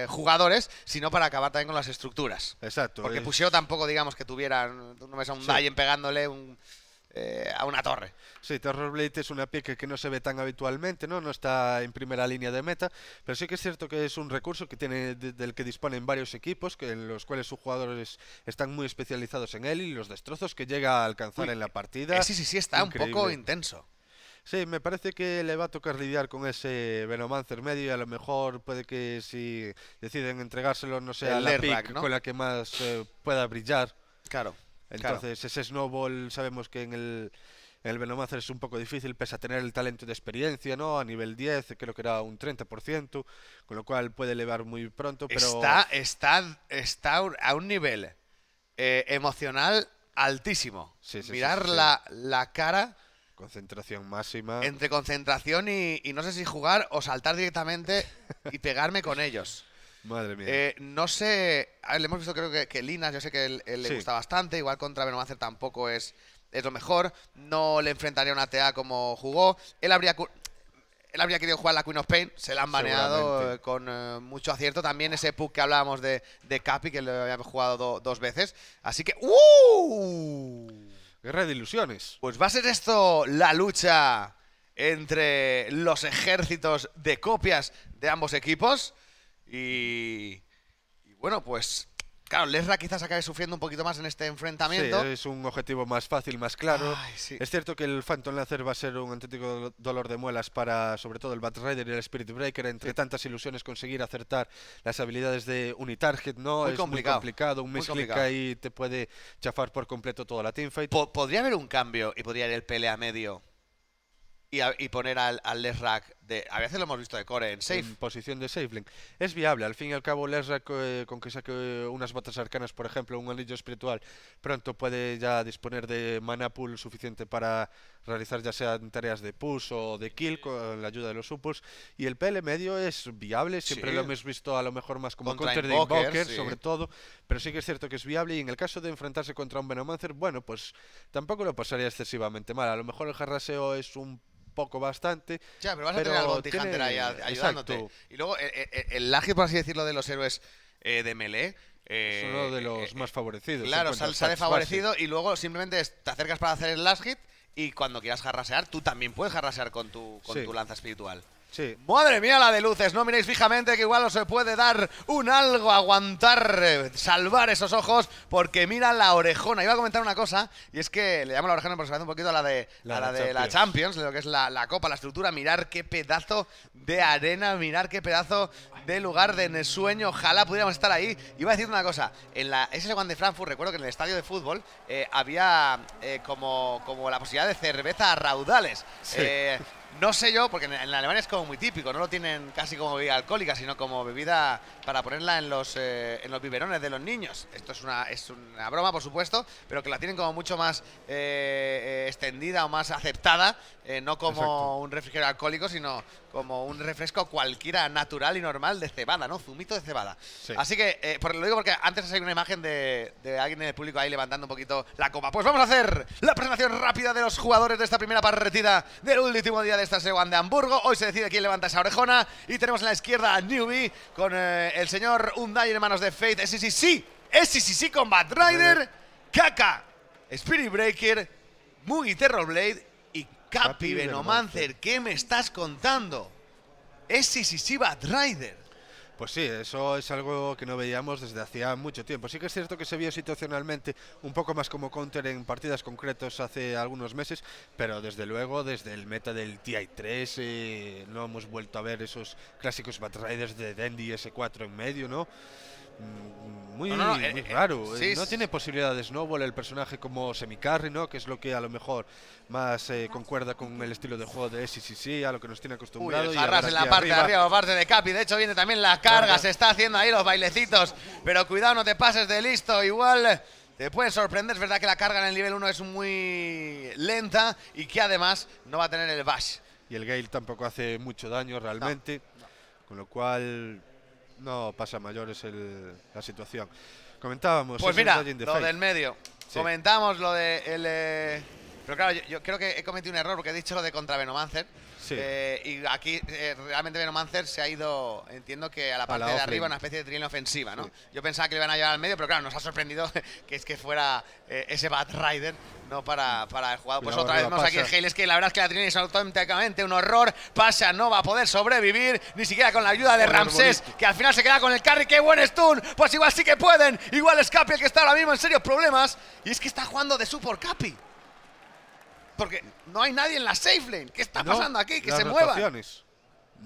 jugadores, sino para acabar también con las estructuras. Exacto. Porque es... tampoco, digamos, que tuviera, no ves un sí. pegándole a una torre. Sí, Terrorblade es una pick que no se ve tan habitualmente, ¿no? No está en primera línea de meta, pero sí que es cierto que es un recurso que tiene, del que disponen varios equipos, que, en los cuales sus jugadores están muy especializados en él y los destrozos que llega a alcanzar en la partida. Sí, sí, sí, está un poco intenso. Sí, me parece que le va a tocar lidiar con ese Venomancer medio y a lo mejor puede que si deciden entregárselo, no sea la pick con la que más eh, pueda brillar. Claro. Entonces, ese Snowball sabemos que en el, en el Venomancer es un poco difícil, pese a tener el talento de experiencia, ¿no? A nivel 10, creo que era un 30%, con lo cual puede elevar muy pronto, pero... Está, está, está a un nivel eh, emocional altísimo. Sí, Mirar la, la cara Concentración máxima. Entre concentración y, no sé si jugar o saltar directamente y pegarme con ellos. Madre mía. Eh, no sé. le hemos visto, creo que, Linas, yo sé que él, le gusta bastante. Igual contra hacer tampoco es, es lo mejor. No le enfrentaría una TA como jugó. Él habría. Él habría querido jugar la Queen of Pain, se la han baneado eh, con eh, mucho acierto. También ese puck que hablábamos de, de Capi, que lo había jugado dos veces. Así que. ¡Uh! Guerra de ilusiones. Pues va a ser esto la lucha entre los ejércitos de copias de ambos equipos. Y, y bueno, pues Claro, Lesra quizás acabe sufriendo un poquito más en este enfrentamiento. Sí, es un objetivo más fácil, más claro. Es cierto que el Phantom Lancer va a ser un auténtico dolor de muelas para, sobre todo, el Batrider y el Spirit Breaker. Entre tantas ilusiones, conseguir acertar las habilidades de Unitarget, ¿no? Muy es complicado. muy complicado. Un misclick ahí te puede chafar por completo toda la teamfight. podría haber un cambio y podría ir el pelea medio y, poner al, al Lesrak a veces lo hemos visto de core en safe. En posición de safe Es viable, al fin y al cabo Lesra eh, con que saque unas botas arcanas, por ejemplo, un anillo espiritual, pronto puede ya disponer de mana pool suficiente para realizar ya sean tareas de push o de kill con la ayuda de los upus Y el PL medio es viable, siempre lo hemos visto a lo mejor más como counter de Invoker, sobre todo, pero sí que es cierto que es viable y en el caso de enfrentarse contra un Venomancer, bueno, pues tampoco lo pasaría excesivamente mal. A lo mejor el jarraseo es un poco bastante. pero vas a Bounty ahí ayudándote. Y luego eh, eh, eh, el, el, hit, por así decirlo, de los héroes de melee. es uno de los más favorecidos. Claro, sale favorecido y luego simplemente te acercas para hacer el last hit y cuando quieras jarrasear, tú también puedes jarrasear con tu, con tu lanza espiritual. Sí. Madre mía la de luces, no miréis fijamente que igual os se puede dar un algo, aguantar, eh, salvar esos ojos, porque mira la orejona. Iba a comentar una cosa, y es que le llamo la orejona Porque se un poquito la de la, de Champions. la Champions, lo que es la, copa, la estructura, mirar qué pedazo de arena, mirar qué pedazo de lugar de ensueño, ojalá pudiéramos estar ahí. Iba a decir una cosa, en la ese One de Frankfurt, recuerdo que en el estadio de fútbol eh, había eh, como, como la posibilidad de cerveza a raudales. Sí. No sé yo, porque en, Alemania es como muy típico, no lo tienen casi como bebida alcohólica, sino como bebida para ponerla en los, eh, en los biberones de los niños. Esto es una, es una broma, por supuesto, pero que la tienen como mucho más eh, eh, extendida o más aceptada, no como un refrigerio alcohólico, sino como un refresco cualquiera natural y normal de cebada, ¿no? Zumito de cebada. Así que, eh, por, lo digo porque antes hay una imagen de, alguien en el público ahí levantando un poquito la copa. Pues vamos a hacer la presentación rápida de los jugadores de esta primera partida del último día de esta segunda de Hamburgo. Hoy se decide quién levanta esa orejona y tenemos en la izquierda a Newbie con eh, el señor Unday en manos de Faith. ¡Sí, sí, sí, sí, sí, Combat Rider, Kaka, Spirit Breaker, Mugi Blade. Capi Venomancer, ¿qué me estás contando? Es si Bad Rider. Pues sí, eso es algo que no veíamos desde hacía mucho tiempo. Sí que es cierto que se vio situacionalmente un poco más como counter en partidas concretas hace algunos meses, pero desde luego desde el meta del TI3 eh, no hemos vuelto a ver esos clásicos Batriders de Dendy S4 en medio, ¿no? muy, raro. no tiene posibilidad de snowball el personaje como semicarry, ¿no? Que es lo que a lo mejor más eh, concuerda con el estilo de juego de SCC, a lo que nos tiene acostumbrado. y en la parte de arriba, parte de Capi. De hecho, viene también la carga, se está haciendo ahí los bailecitos. Pero cuidado, no te pases de listo. Igual. Te puede sorprender, es verdad que la carga en el nivel 1 es muy lenta y que además no va a tener el bash. Y el Gale tampoco hace mucho daño realmente, con lo cual no pasa mayor es la situación. Comentábamos. Pues lo del medio. Comentamos lo del de eh, pero claro, yo, creo que he cometido un error porque he dicho lo de contra Venomancer. Sí. Eh, y aquí eh, realmente Venomancer se ha ido, entiendo que a la parte de arriba, una especie de trilina ofensiva, ¿no? Yo pensaba que le iban a llevar al medio, pero claro, nos ha sorprendido que es que fuera eh, ese Batrider, Rider, ¿no? Para, para el jugador. Pues otra vez vemos aquí el Hale, es que la verdad es que la trilina es auténticamente un horror. Pasa, no va a poder sobrevivir, ni siquiera con la ayuda de Ramsés, que al final se queda con el carry. ¡Qué buen stun! Pues igual sí que pueden. Igual es Capi el que está ahora mismo en serios problemas. Y es que está jugando de support Capi. Porque no hay nadie en la safe lane. ¿Qué está pasando aquí? Que se mueva.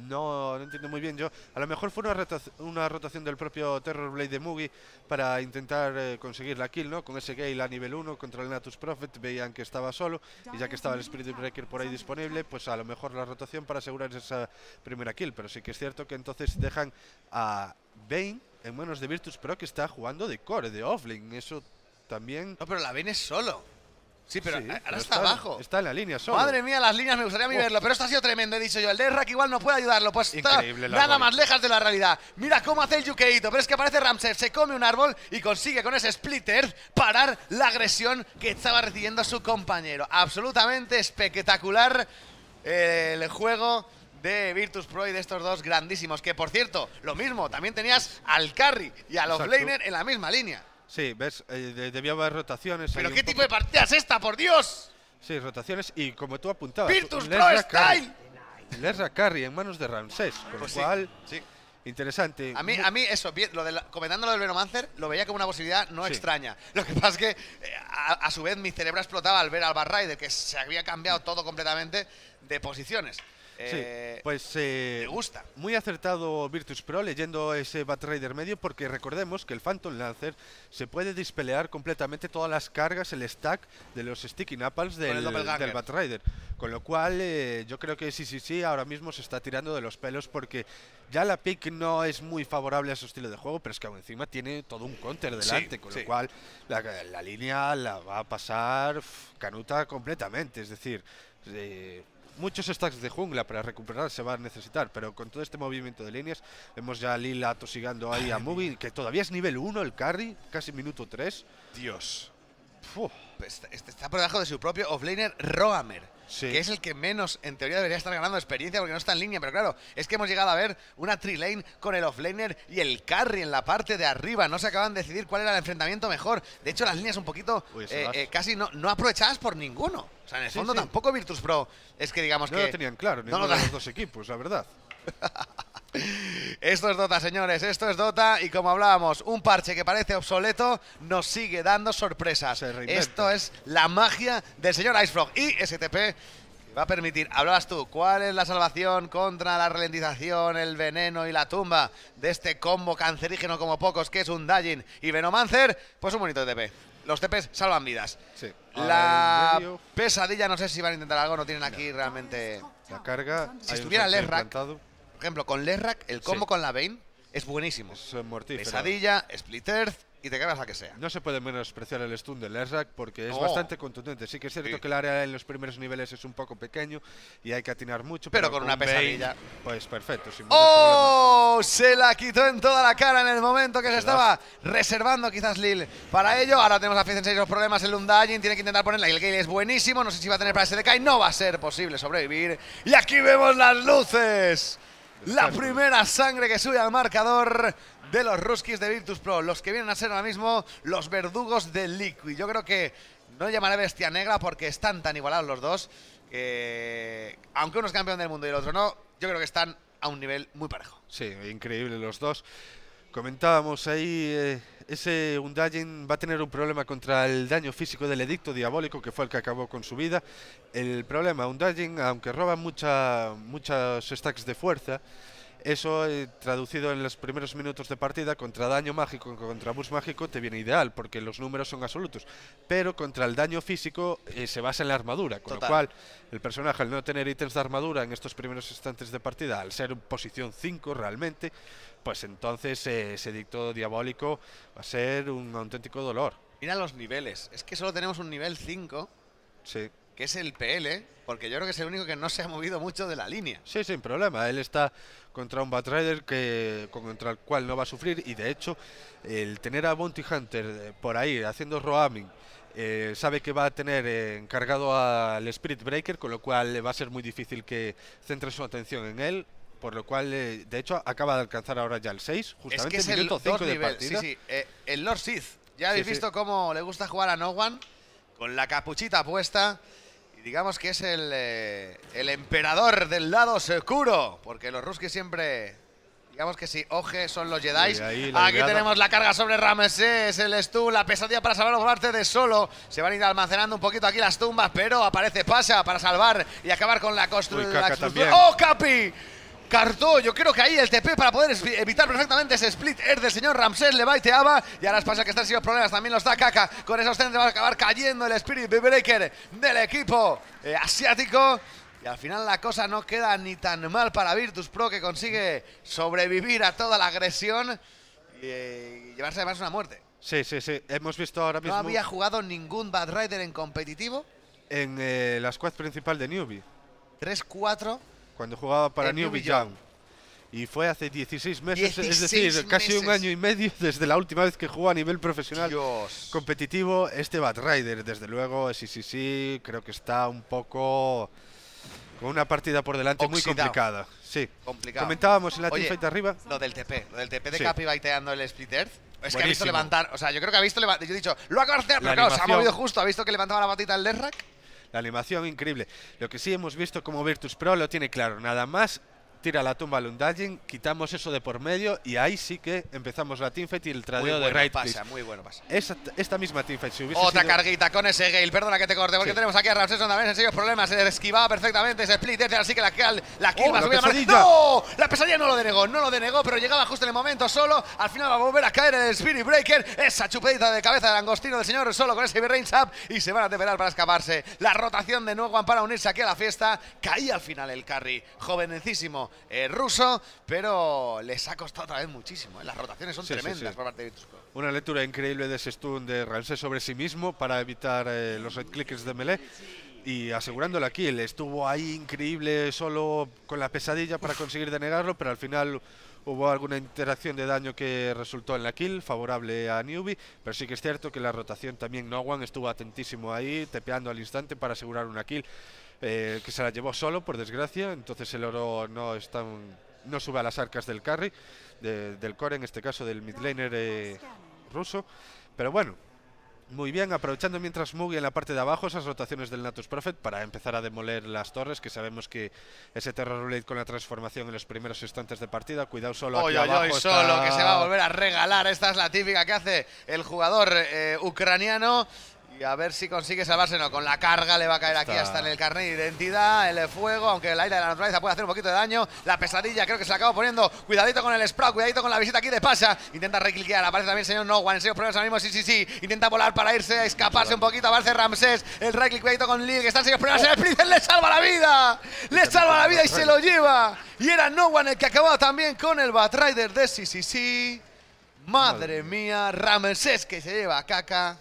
No, no entiendo muy bien yo. A lo mejor fue una, rotación, una rotación del propio Terrorblade de Mugi para intentar eh, conseguir la kill, ¿no? Con ese Gale a nivel 1 contra el Natus Prophet, veían que estaba solo y ya que estaba el Spirit Breaker por ahí disponible, pues a lo mejor la rotación para asegurar esa primera kill. Pero sí que es cierto que entonces dejan a Bane en manos de Virtus pero que está jugando de core, de offlane. Eso también... No, pero la Bane es solo. Sí, pero ahora está, abajo. Está en la línea solo. Madre mía, las líneas me gustaría verlo, pero esto ha sido tremendo, he dicho yo. El Rack igual no puede ayudarlo, pues nada más lejos de la realidad. Mira cómo hace el Yukeito, pero es que aparece Ramsey, se come un árbol y consigue con ese splitter parar la agresión que estaba recibiendo su compañero. Absolutamente espectacular eh, el juego de Virtus Pro y de estos dos grandísimos. Que por cierto, lo mismo, también tenías al Carry y a los Laner en la misma línea. Sí, ves, eh, debía haber rotaciones. ¿Pero qué tipo de partida es esta, por Dios? Sí, rotaciones y como tú apuntabas. ¡Virtus Pro Carry en manos de Ramsés, con lo pues cual. Interesante. A mí, a mí eso, lo comentando lo del Venomancer, lo veía como una posibilidad no extraña. Lo que pasa es que, eh, a, su vez, mi cerebro explotaba al ver al Barraider, que se había cambiado todo completamente de posiciones sí, eh, pues eh, me gusta. Muy acertado Virtus Pro leyendo ese Batrider medio porque recordemos que el Phantom Lancer se puede dispelear completamente todas las cargas, el stack de los Sticky Apples del, Batrider. Con lo cual eh, yo creo que sí, sí, sí, ahora mismo se está tirando de los pelos porque ya la pick no es muy favorable a su estilo de juego, pero es que encima tiene todo un counter delante, con lo cual la, línea la va a pasar canuta completamente. Es decir, eh, Muchos stacks de jungla para recuperar se va a necesitar, pero con todo este movimiento de líneas, vemos ya a Lila atosigando ahí a Mugi, que todavía es nivel 1 el carry, casi minuto 3. Dios. Pues está, este está por debajo de su propio offlaner Roamer que es el que menos, en teoría, debería estar ganando experiencia porque no está en línea. Pero claro, es que hemos llegado a ver una tri-lane con el offlaner y el carry en la parte de arriba. No se acaban de decidir cuál era el enfrentamiento mejor. De hecho, las líneas un poquito eh, eh, casi no, no aprovechadas por ninguno. O sea, en el fondo tampoco Virtus Pro es que digamos que. No lo tenían claro, ninguno no de los dos equipos, la verdad. Esto es Dota, señores, esto es Dota y como hablábamos, un parche que parece obsoleto nos sigue dando sorpresas. Esto es la magia del señor Icefrog y STP que va a permitir, hablabas tú, ¿cuál es la salvación contra la ralentización, el veneno y la tumba de este combo cancerígeno como pocos que es un Dajin y Venomancer? Pues un bonito TP. Los TPs salvan vidas. Sí. La pesadilla, no sé si van a intentar algo, no tienen aquí realmente... La carga... Si estuviera Lesrak... Por ejemplo, con Lerrak, el combo con la Bane es buenísimo. Es mortífero. Pesadilla, Split Earth y te cargas la que sea. No se puede menospreciar el stun de Lerrak porque es bastante contundente. Sí que es cierto que el área en los primeros niveles es un poco pequeño y hay que atinar mucho. Pero, con, una pesadilla. pues perfecto. ¡Oh! Se la quitó en toda la cara en el momento que se, estaba reservando quizás Lil para ello. Ahora tenemos a Fizz en los problemas. El Undying tiene que intentar ponerla. El Gale es buenísimo. No sé si va a tener para SDK y no va a ser posible sobrevivir. Y aquí vemos las luces la primera sangre que sube al marcador de los Ruskis de Virtus Pro, los que vienen a ser ahora mismo los verdugos de Liquid. Yo creo que no llamaré bestia negra porque están tan igualados los dos aunque uno es campeón del mundo y el otro no, yo creo que están a un nivel muy parejo. Sí, increíble los dos. Comentábamos ahí, eh, ese Undyne va a tener un problema contra el daño físico del edicto diabólico, que fue el que acabó con su vida. El problema, Undyne, aunque roba muchas muchos stacks de fuerza, eso eh, traducido en los primeros minutos de partida contra daño mágico, contra bus mágico, te viene ideal porque los números son absolutos. Pero contra el daño físico eh, se basa en la armadura, con lo cual el personaje al no tener ítems de armadura en estos primeros instantes de partida, al ser en posición 5 realmente, pues entonces eh, ese dicto diabólico va a ser un auténtico dolor. Mira los niveles, es que solo tenemos un nivel 5. Sí que es el PL, porque yo creo que es el único que no se ha movido mucho de la línea. Sí, sin problema. Él está contra un Batrider que contra el cual no va a sufrir y de hecho el tener a Bounty Hunter eh, por ahí haciendo roaming eh, sabe que va a tener eh, encargado al Spirit Breaker, con lo cual le va a ser muy difícil que centre su atención en él. Por lo cual, de hecho, acaba de alcanzar ahora ya el 6, justamente es el minuto 5 de partida. Sí, sí. el Lord Sith, ya habéis visto cómo le gusta jugar a No One, con la capuchita puesta digamos que es el, eh, el emperador del lado oscuro, porque los que siempre Digamos que si sí, Oje son los Jedi. Aquí tenemos la carga sobre Rameses, el Stu, la pesadilla para salvar marte de solo. Se van a ir almacenando un poquito aquí las tumbas, pero aparece pasa para salvar y acabar con la construcción. ¡Oh, Capi! Cartó, yo creo que ahí el TP para poder evitar perfectamente ese split es del señor Ramsés le baiteaba y ahora pasa que están siendo problemas, también los da Kaka con esos tenis va a acabar cayendo el Spirit Breaker del equipo eh, asiático y al final la cosa no queda ni tan mal para Virtus Pro que consigue sobrevivir a toda la agresión y eh, llevarse además una muerte. Sí, sí, sí, hemos visto ahora mismo... No había jugado ningún Bad Rider en competitivo. En eh, la squad principal de Newbie. 3-4 cuando jugaba para New Young. Y fue hace 16 meses, es decir, casi un año y medio desde la última vez que jugó a nivel profesional competitivo este Batrider. Desde luego, sí, sí, sí, creo que está un poco con una partida por delante muy complicada. Sí. complicada. Comentábamos en la Oye, teamfight arriba. Lo del TP, lo del TP de sí. Capi baiteando el Split Earth. Es que ha visto levantar, o sea, yo creo que ha visto levantar, yo he dicho, lo ha de pero se ha movido justo, ha visto que levantaba la patita el Lesrac la animación increíble. Lo que sí hemos visto como Virtus Pro lo tiene claro, nada más tira a la tumba Lundagin, quitamos eso de por medio y ahí sí que empezamos la teamfight y el tradeo de Right pasa, Muy bueno pasa. Esta, misma teamfight, si hubiese Otra carguita con ese Gale, perdona que te corte, porque tenemos aquí a Ramseson también en problemas, se esquivaba perfectamente ese split, este, así que la, la kill oh, va a ¡No! La pesadilla no lo denegó, no lo denegó, pero llegaba justo en el momento solo, al final va a volver a caer el Spirit Breaker, esa chupedita de cabeza del angostino del señor solo con ese range up y se van a tener para escaparse. La rotación de nuevo para unirse aquí a la fiesta, caía al final el carry, jovencísimo eh, ruso, pero les ha costado otra vez muchísimo. ¿eh? Las rotaciones son tremendas por parte de Una lectura increíble de ese stun de Ramsey sobre sí mismo para evitar eh, los red clickers de melee y asegurándole aquí, kill, estuvo ahí increíble solo con la pesadilla para conseguir denegarlo, pero al final hubo alguna interacción de daño que resultó en la kill, favorable a Newbie, pero sí que es cierto que la rotación también one estuvo atentísimo ahí, tepeando al instante para asegurar una kill. Eh, que se la llevó solo, por desgracia, entonces el oro no, está no sube a las arcas del carry, del core, en este caso del midlaner eh, ruso, pero bueno. Muy bien, aprovechando mientras Mugi en la parte de abajo esas rotaciones del Natus Prophet para empezar a demoler las torres, que sabemos que ese Terror Blade con la transformación en los primeros instantes de partida, cuidado solo aquí abajo solo que se va a volver a regalar, esta es la típica que hace el jugador eh, ucraniano y a ver si consigue salvarse, no, con la carga le va a caer aquí hasta en el carnet de identidad, el fuego, aunque el aire de la naturaleza puede hacer un poquito de daño. La pesadilla creo que se la acaba poniendo. Cuidadito con el sprout, cuidadito con la visita aquí de pasa. Intenta recliquear, aparece también señor No One, en serio, problemas ahora mismo, sí, sí, sí. Intenta volar para irse, a escaparse un poquito, aparece Ramsés, el reclic, cuidadito con Lil, que están serios problemas. El Splinter le salva la vida, le salva la vida y se lo lleva. Y era No One el que acababa también con el Batrider de sí, sí, sí. Madre mía, Ramsés que se lleva a caca.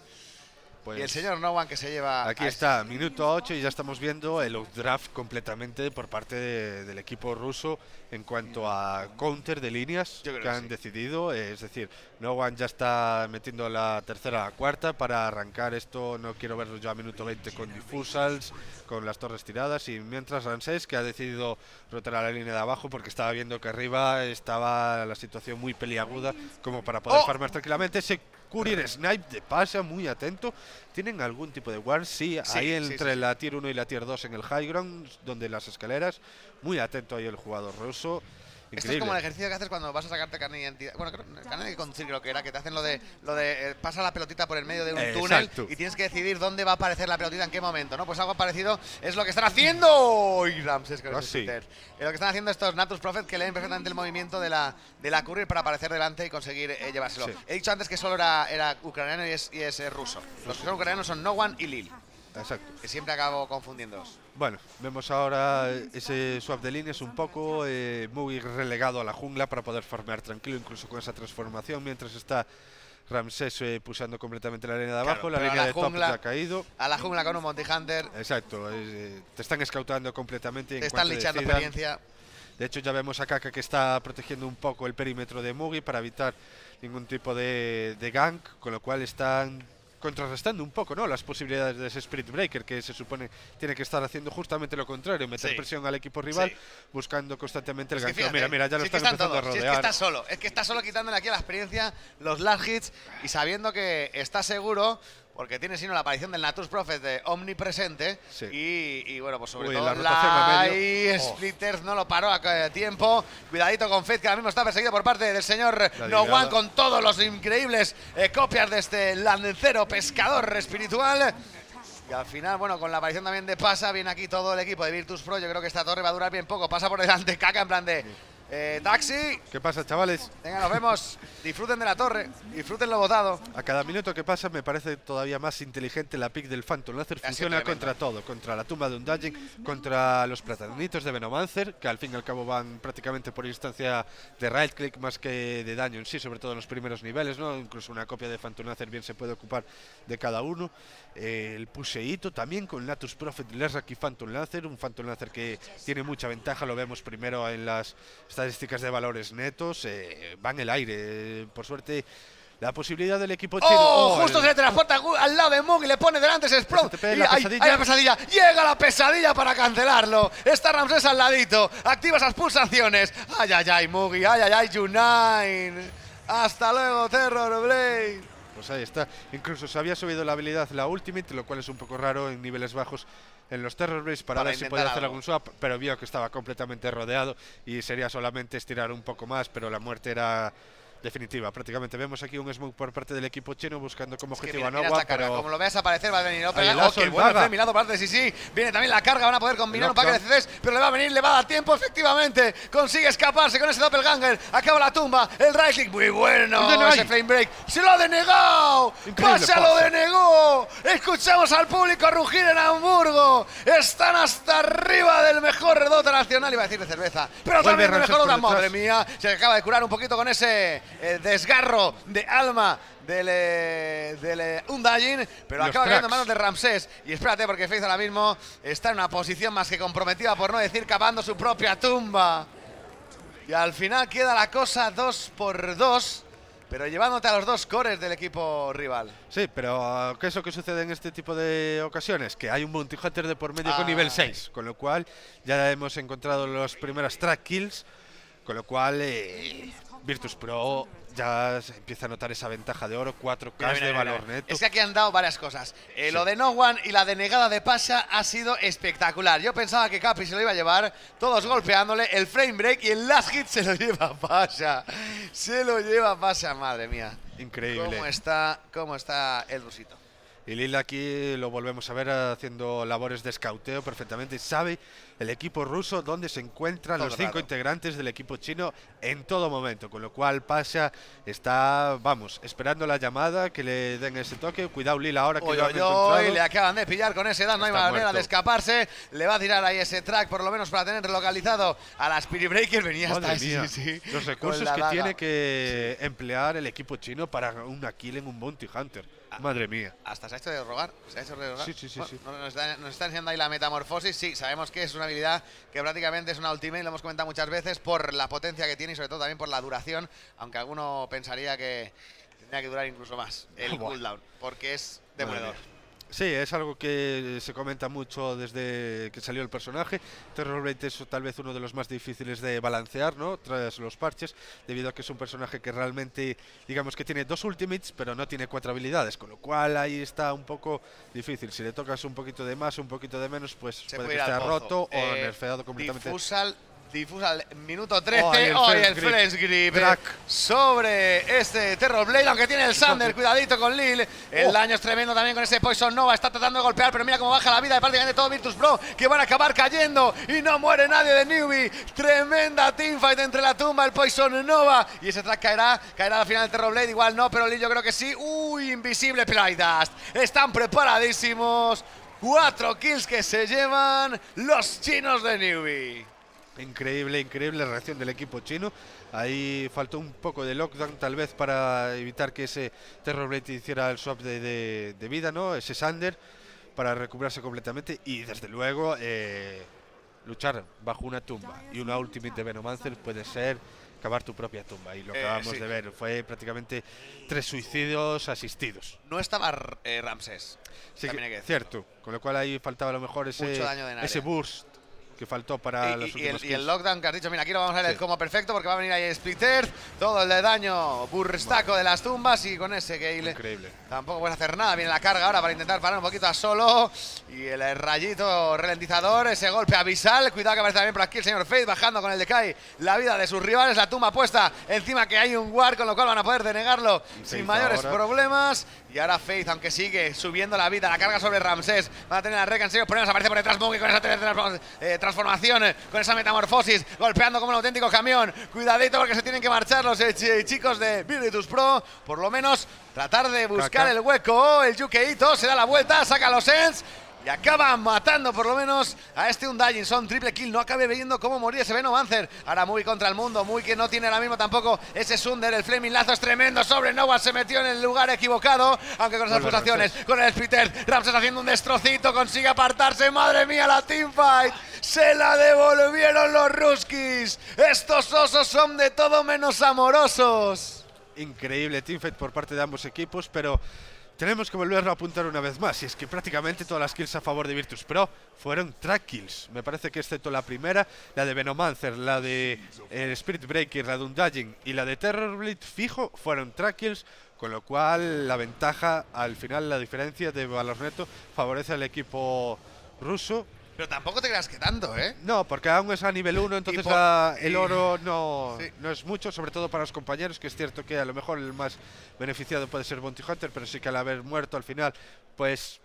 Pues y el señor Nowan que se lleva. Aquí está, este minuto 8 y ya estamos viendo el draft completamente por parte del equipo ruso en cuanto a counter de líneas que, han decidido. Eh, es decir, Nowan ya está metiendo la tercera la cuarta para arrancar esto. No quiero verlo yo a minuto 20 con difusals con las torres tiradas y mientras Ramsés que ha decidido rotar a la línea de abajo porque estaba viendo que arriba estaba la situación muy peliaguda como para poder oh. farmar tranquilamente se Courier Snipe de pasa, muy atento. ¿Tienen algún tipo de guard? Sí, ahí entre la tier 1 y la tier 2 en el high ground, donde las escaleras. Muy atento ahí el jugador ruso. Esto es como el ejercicio que haces cuando vas a sacarte carne de identidad. Bueno, carne de conducir creo que era, que te hacen lo de, lo de eh, pasa la pelotita por el medio de un túnel y tienes que decidir dónde va a aparecer la pelotita en qué momento, ¿no? Pues algo parecido es lo que están haciendo hoy, Ramses con ah, eh, Lo que están haciendo estos Natus Prophet que leen perfectamente el movimiento de la, de la Curry para aparecer delante y conseguir eh, llevárselo. He dicho antes que solo era, era ucraniano y es, ruso. Los que son ucranianos son No One y Lil exacto. Que siempre acabo confundiéndolos. Bueno, vemos ahora ese swap de líneas un poco eh, relegado a la jungla para poder farmear tranquilo, incluso con esa transformación, mientras está Ramsés eh, pulsando completamente la arena de abajo, la línea de jungla, top ha caído. A la jungla con un Monty Hunter. Exacto, eh, eh, te están escautando completamente. Te están lichando experiencia. De hecho, ya vemos a Kaka que está protegiendo un poco el perímetro de Mugi para evitar ningún tipo de, de gank, con lo cual están contrarrestando un poco ¿no? las posibilidades de ese Spirit Breaker que se supone tiene que estar haciendo justamente lo contrario, meter presión al equipo rival buscando constantemente el mira, mira, ya lo está están, es que está solo, es que está solo quitándole aquí la experiencia, los last hits y sabiendo que está seguro, porque tiene sino la aparición del Natus Prophet de omnipresente y, bueno, pues sobre todo la, oh. Splitter no lo paró a eh, tiempo. Cuidadito con Fed que ahora mismo está perseguido por parte del señor No One con todos los increíbles eh, copias de este lancero pescador espiritual. Y al final, bueno, con la aparición también de Pasa, viene aquí todo el equipo de Virtus Pro. Yo creo que esta torre va a durar bien poco. Pasa por delante Caca en plan de... Eh, taxi. ¿Qué pasa, chavales? Venga, nos vemos. Disfruten de la torre. Disfruten lo votado. A cada minuto que pasa me parece todavía más inteligente la pick del Phantom Lancer. Funciona contra todo. Contra la tumba de un contra los platanitos de Venomancer, que al fin y al cabo van prácticamente por instancia de right click más que de daño en sí, sobre todo en los primeros niveles, ¿no? Incluso una copia de Phantom Lancer bien se puede ocupar de cada uno el puseíto también con Natus Prophet, Lesraki Phantom Lancer, un Phantom Lancer que tiene mucha ventaja, lo vemos primero en las estadísticas de valores netos, eh, va en el aire, eh, por suerte la posibilidad del equipo chino. ¡Oh! oh justo se le transporta al lado de Moog le pone delante ese Sprout. la Llega la pesadilla para cancelarlo. Está Ramses al ladito. Activa esas pulsaciones. ¡Ay, ay, ay, Mugi! ¡Ay, ay, ay, Junine! ¡Hasta luego, Terror Blade! Pues ahí está. Incluso se había subido la habilidad la Ultimate, lo cual es un poco raro en niveles bajos en los Terror para, ver si podía hacer algún swap, pero vio que estaba completamente rodeado y sería solamente estirar un poco más, pero la muerte era definitiva. Prácticamente vemos aquí un smoke por parte del equipo chino buscando como objetivo a Nova. pero... Como lo veas aparecer, va a venir Opel. Oh, bueno terminado parte, sí, sí. Viene también la carga, van a poder combinar un pack de CDs, pero le va a venir, le va a dar tiempo, efectivamente. Consigue escaparse con ese doppelganger. Acaba la tumba, el right click, muy bueno. Ese flame break, se lo ha denegado. pasa, lo denegó! Escuchamos al público rugir en Hamburgo. Están hasta arriba del mejor redote nacional. Iba a decir de cerveza, pero también del mejor Madre mía, se acaba de curar un poquito con ese eh, desgarro de alma del, eh, del eh, pero acaba cayendo en manos de Ramsés. Y espérate, porque Faith ahora mismo está en una posición más que comprometida, por no decir cavando su propia tumba. Y al final queda la cosa 2 por 2 pero llevándote a los dos cores del equipo rival. Sí, pero ah, ¿qué es lo que sucede en este tipo de ocasiones? Que hay un Bounty Hunter de por medio con ah. nivel 6, con lo cual ya hemos encontrado los primeros track kills, con lo cual eh, Virtus Pro ya empieza a notar esa ventaja de oro, 4K de valor neto. Es que aquí han dado varias cosas. Eh, lo de No One y la denegada de Pasha ha sido espectacular. Yo pensaba que Capi se lo iba a llevar, todos golpeándole, el frame break y el last hit se lo lleva Pasha. Se lo lleva Pasha, madre mía. Increíble. ¿Cómo está, cómo está el rusito? Y Lila aquí lo volvemos a ver haciendo labores de escauteo perfectamente. Sabe el equipo ruso dónde se encuentran los cinco integrantes del equipo chino en todo momento. Con lo cual Pasha está, vamos, esperando la llamada, que le den ese toque. Cuidado Lila ahora que lo han le acaban de pillar con ese daño. No hay manera de escaparse. Le va a tirar ahí ese track, por lo menos para tener localizado a la Spirit Breaker. Venía hasta Los recursos que tiene que emplear el equipo chino para un kill en un Bounty Hunter. Ah, Madre mía. Hasta se ha hecho de rogar. Se ha hecho de rogar. Sí, sí, sí. Nos, está, enseñando ahí la metamorfosis. Sí, sabemos que es una habilidad que prácticamente es una ultimate. Lo hemos comentado muchas veces por la potencia que tiene y sobre todo también por la duración. Aunque alguno pensaría que tendría que durar incluso más el cooldown. Porque es demoledor. Sí, es algo que se comenta mucho desde que salió el personaje. Terror es tal vez uno de los más difíciles de balancear, ¿no? Tras los parches, debido a que es un personaje que realmente, digamos que tiene dos ultimates, pero no tiene cuatro habilidades, con lo cual ahí está un poco difícil. Si le tocas un poquito de más, un poquito de menos, pues puede, que roto o eh, nerfeado completamente. Difusa al minuto 13. Hoy oh, el, oh, Grip eh, sobre este Terrorblade, aunque tiene el Sander. Cuidadito con Lil. El oh. daño es tremendo también con ese Poison Nova. Está tratando de golpear, pero mira cómo baja la vida de prácticamente todo Virtus Pro, que van a acabar cayendo y no muere nadie de Newbie. Tremenda teamfight entre la tumba, el Poison Nova. Y ese track caerá, caerá al final el Terrorblade. Igual no, pero Lil yo creo que sí. Uy, invisible Dust Están preparadísimos. Cuatro kills que se llevan los chinos de Newbie. Increíble, increíble reacción del equipo chino. Ahí faltó un poco de lockdown tal vez para evitar que ese Blade hiciera el swap de, de, vida, ¿no? Ese Sander para recuperarse completamente y desde luego eh, luchar bajo una tumba y una Ultimate de Venomancer puede ser cavar tu propia tumba y lo que eh, acabamos de ver fue prácticamente tres suicidios asistidos no estaba eh, Ramses sí, que, que cierto con lo cual ahí faltaba a lo mejor ese, ese burst que faltó para y, los y, el, y el, lockdown que has dicho, mira, aquí lo vamos a ver como perfecto porque va a venir ahí Splitter, todo el de daño, burstaco de las tumbas y con ese Gale Increíble. tampoco puedes hacer nada, viene la carga ahora para intentar parar un poquito a solo y el rayito ralentizador, ese golpe abisal, cuidado que aparece también por aquí el señor Faith bajando con el de la vida de sus rivales, la tumba puesta encima que hay un guard con lo cual van a poder denegarlo sin mayores problemas y ahora Faith, aunque sigue subiendo la vida, la carga sobre Ramsés. Va a tener la reca en serio Aparece por detrás Monkey con esa eh, transformación, eh, con esa metamorfosis, golpeando como un auténtico camión. Cuidadito porque se tienen que marchar los eh, chicos de Virtus Pro. Por lo menos tratar de buscar el hueco. El Yukeito se da la vuelta, saca los ends y acaba matando por lo menos a este Undying. Son triple kill, no acabe viendo cómo moría ese Venom Ahora muy contra el mundo, muy que no tiene la misma tampoco ese Sunder. El Fleming Lazo es tremendo sobre Nova, se metió en el lugar equivocado, aunque con esas con el spitter Ramses haciendo un destrocito, consigue apartarse. Madre mía, la teamfight se la devolvieron los Ruskis. Estos osos son de todo menos amorosos. Increíble teamfight por parte de ambos equipos, pero tenemos que volverlo a apuntar una vez más, y es que prácticamente todas las kills a favor de Virtus Pro fueron track kills. Me parece que excepto la primera, la de Venomancer, la de eh, Spirit Breaker, la de Undying y la de Terrorblade fijo, fueron track kills, con lo cual la ventaja, al final la diferencia de baloneto, favorece al equipo ruso pero tampoco te creas que ¿eh? No, porque aún es a nivel 1, entonces el oro no, no es mucho, sobre todo para los compañeros, que es cierto que a lo mejor el más beneficiado puede ser Bounty Hunter, pero sí que al haber muerto al final, pues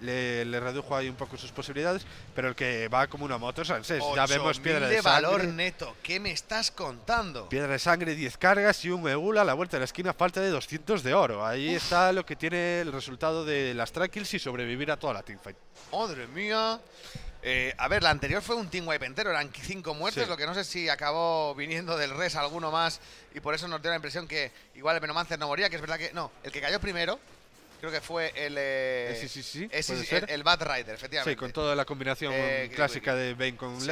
le, redujo ahí un poco sus posibilidades, pero el que va como una moto Ya vemos piedra de, valor neto, ¿qué me estás contando? Piedra de sangre, 10 cargas y un Megula a la vuelta de la esquina, falta de 200 de oro. Ahí está lo que tiene el resultado de las kills y sobrevivir a toda la teamfight. Madre mía. Eh, a ver, la anterior fue un team wipe entero, eran 5 muertos, lo que no sé si acabó viniendo del res alguno más y por eso nos dio la impresión que igual el Venomancer no moría, que es verdad que no, el que cayó primero Creo que fue el. Eh, sí, sí, sí. el, el, Bad Rider, efectivamente. Sí, con toda la combinación eh, clásica de Bane con sí,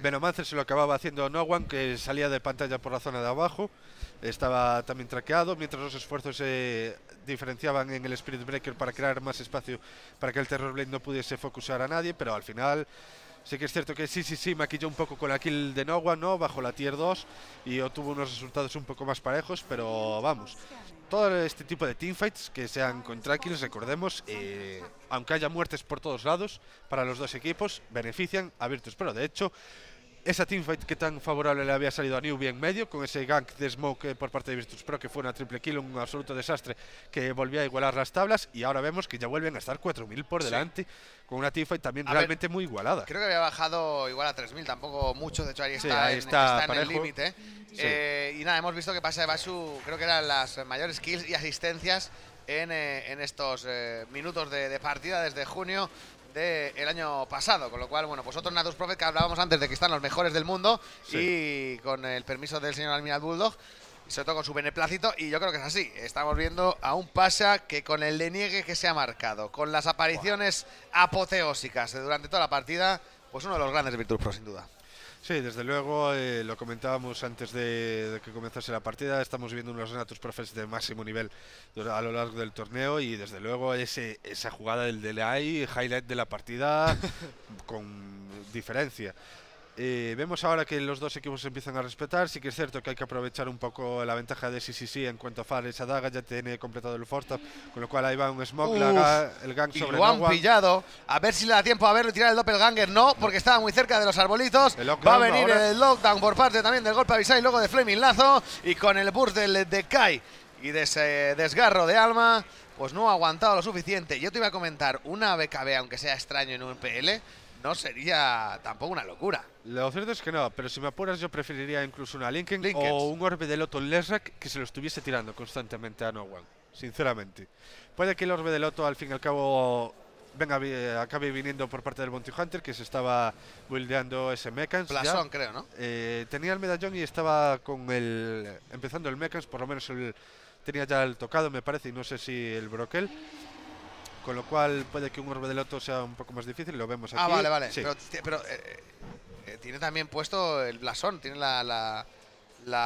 Venomancer se lo acababa haciendo Nowan, que salía de pantalla por la zona de abajo. Estaba también traqueado, mientras los esfuerzos se diferenciaban en el Spirit Breaker para crear más espacio para que el Terrorblade no pudiese focusar a nadie, pero al final Sí que es cierto que sí, sí, sí, maquilló un poco con la kill de Noah, ¿no? Bajo la tier 2 y obtuvo unos resultados un poco más parejos, pero vamos. Todo este tipo de teamfights que sean contra kills, recordemos, eh, aunque haya muertes por todos lados, para los dos equipos, benefician a Virtus. Pero de hecho, esa teamfight que tan favorable le había salido a Newbie en medio, con ese gank de Smoke eh, por parte de Vistus Pro, que fue una triple kill, un absoluto desastre, que volvía a igualar las tablas, y ahora vemos que ya vuelven a estar 4.000 por delante, con una teamfight también realmente muy igualada. Creo que había bajado igual a 3.000, tampoco mucho, de hecho ahí está, en, el límite. Eh, y nada, hemos visto que pasa de Basu, creo que eran las mayores kills y asistencias en, eh, estos minutos de, partida desde junio del año pasado. Con lo cual, bueno, pues otros Natus Profit que hablábamos antes de que están los mejores del mundo y con el permiso del señor Almiral Bulldog. Y sobre todo con su beneplácito, y yo creo que es así. Estamos viendo a un pasa que con el deniegue que se ha marcado, con las apariciones apoteósicas durante toda la partida, pues uno de los grandes Virtus Pro, sin duda. Sí, desde luego, eh, lo comentábamos antes de, que comenzase la partida, estamos viendo unos natos Profes de máximo nivel a lo largo del torneo y desde luego ese, esa jugada del delay, highlight de la partida, con diferencia. Eh, vemos ahora que los dos equipos empiezan a respetar. Sí que es cierto que hay que aprovechar un poco la ventaja de sí en cuanto a Far esa daga. Ya tiene completado el forza con lo cual ahí va un smoke, el gang sobre y lo pillado. A ver si le da tiempo a verlo tirar el doppelganger. No, porque estaba muy cerca de los arbolitos. Va a venir el lockdown por parte también del golpe avisado y luego de Flaming Lazo. Y con el burst del, de Kai y de ese desgarro de alma, pues no ha aguantado lo suficiente. Yo te iba a comentar una BKB, aunque sea extraño en un PL no sería tampoco una locura. Lo cierto es que no, pero si me apuras yo preferiría incluso una Linken o un orbe de Loto Lesrak que se lo estuviese tirando constantemente a No One, sinceramente. Puede que el orbe de Loto al fin y al cabo venga, acabe viniendo por parte del Bounty Hunter, que se estaba buildeando ese Mechans. Blasón, creo, ¿no? Eh, tenía el medallón y estaba con el empezando el Mechans, por lo menos tenía ya el tocado, me parece, y no sé si el Broquel. Con lo cual puede que un orbe del otro sea un poco más difícil, lo vemos ah, aquí. Ah, vale, vale. Pero, eh, eh, tiene también puesto el blasón, tiene la.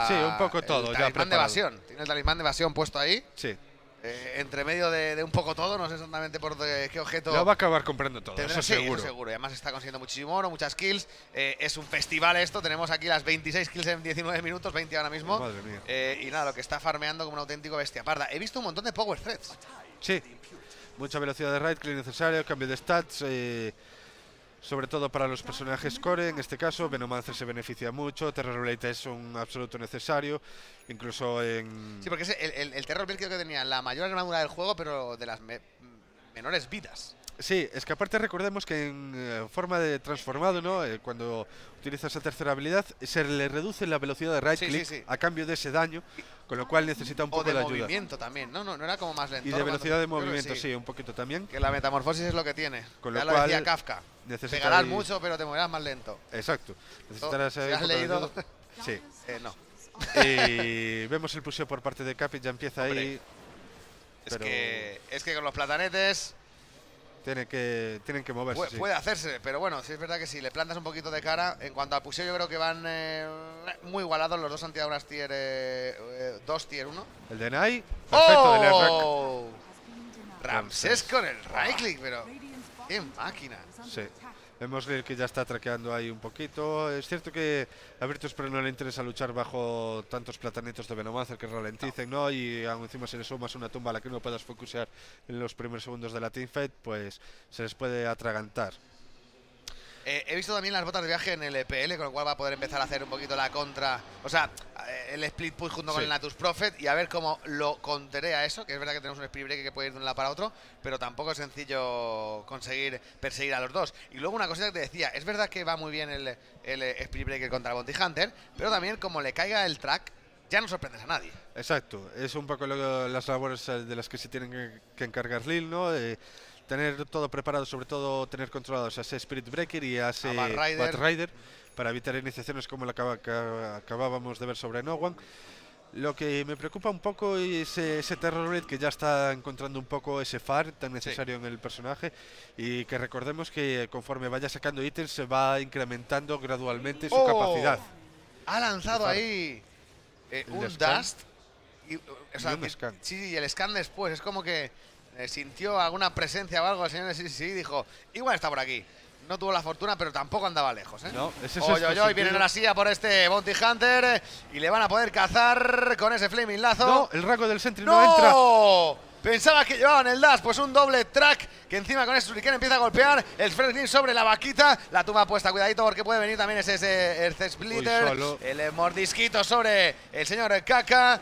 sí, un poco todo. El talismán de evasión. Tiene el talismán de evasión puesto ahí. Sí. Eh, entre medio de, un poco todo, no sé exactamente por qué objeto. Lo va a acabar comprando todo, eso seguro. Eso seguro. Y además está consiguiendo muchísimo oro, muchas kills. es un festival esto. Tenemos aquí las 26 kills en 19 minutos, 20 ahora mismo. Madre mía. y nada, lo que está farmeando como un auténtico bestia parda. He visto un montón de power threads. Sí. Mucha velocidad de raid, click necesario, cambio de stats, eh, sobre todo para los personajes core, en este caso Venomancer se beneficia mucho, Terror Blade es un absoluto necesario, incluso en... Sí, porque el, Terror Blade creo que tenía la mayor armadura del juego, pero de las menores vidas. Sí, es que aparte recordemos que en eh, forma de transformado, ¿no? Eh, cuando utilizas esa tercera habilidad, se le reduce la velocidad de right click a cambio de ese daño, con lo cual necesita un poco o de, de movimiento también, ¿no? ¿no? era como más lento. Y de velocidad de movimiento, sí. un poquito también. Que la metamorfosis es lo que tiene. Con lo cual, lo decía Kafka. Pegarás mucho, pero te moverás más lento. Exacto. Necesitarás... has leído? sí. Eh, no. Y vemos el puseo por parte de Capit, ya empieza ahí. Es, que, es que con los platanetes tienen que, tienen que moverse. Puede, hacerse, pero bueno, sí es verdad que si le plantas un poquito de cara, en cuanto a Puseo yo creo que van eh, muy igualados los dos antiagunas tier 2, eh, eh, tier 1. El de Nai, perfecto ¡Oh! Ramsés con el right click, pero en máquina. Sí leído que ya está traqueando ahí un poquito. Es cierto que a Virtus pero no le interesa luchar bajo tantos platanitos de Venomancer que ralenticen, ¿no? Y aún encima si le sumas una tumba a la que no puedas focusear en los primeros segundos de la teamfight, pues se les puede atragantar. Eh, he visto también las botas de viaje en el EPL, con lo cual va a poder empezar a hacer un poquito la contra. O sea, eh, el split push junto con el Natus Prophet y a ver cómo lo a eso. Que es verdad que tenemos un split break que puede ir de un lado para otro, pero tampoco es sencillo conseguir perseguir a los dos. Y luego una cosita que te decía: es verdad que va muy bien el, el eh, split break contra Bounty Hunter, pero también como le caiga el track, ya no sorprendes a nadie. Exacto, es un poco las labores de las que se tienen que, encargar Lil, ¿no? tener todo preparado, sobre todo tener controlados a ese Spirit Breaker y a ese Rider para evitar iniciaciones como la que acabábamos de ver sobre One Lo que me preocupa un poco es ese Terror Raid que ya está encontrando un poco ese far tan necesario en el personaje y que recordemos que conforme vaya sacando ítems se va incrementando gradualmente su oh. capacidad. Ha lanzado ahí eh, un Dust y, y un scan. Sí, y el scan después. Es como que sintió alguna presencia o algo el señor sí, sí, dijo, igual está por aquí. No tuvo la fortuna, pero tampoco andaba lejos. ¿eh? No, ese es vienen a la silla por este Bounty Hunter y le van a poder cazar con ese Flaming Lazo. No, el rango del Sentry no, no Pensaba que llevaban el dash, pues un doble track que encima con ese Shuriken empieza a golpear. El Freslin sobre la vaquita, la tumba puesta, cuidadito porque puede venir también ese, ese Splitter. el mordisquito sobre el señor Kaka.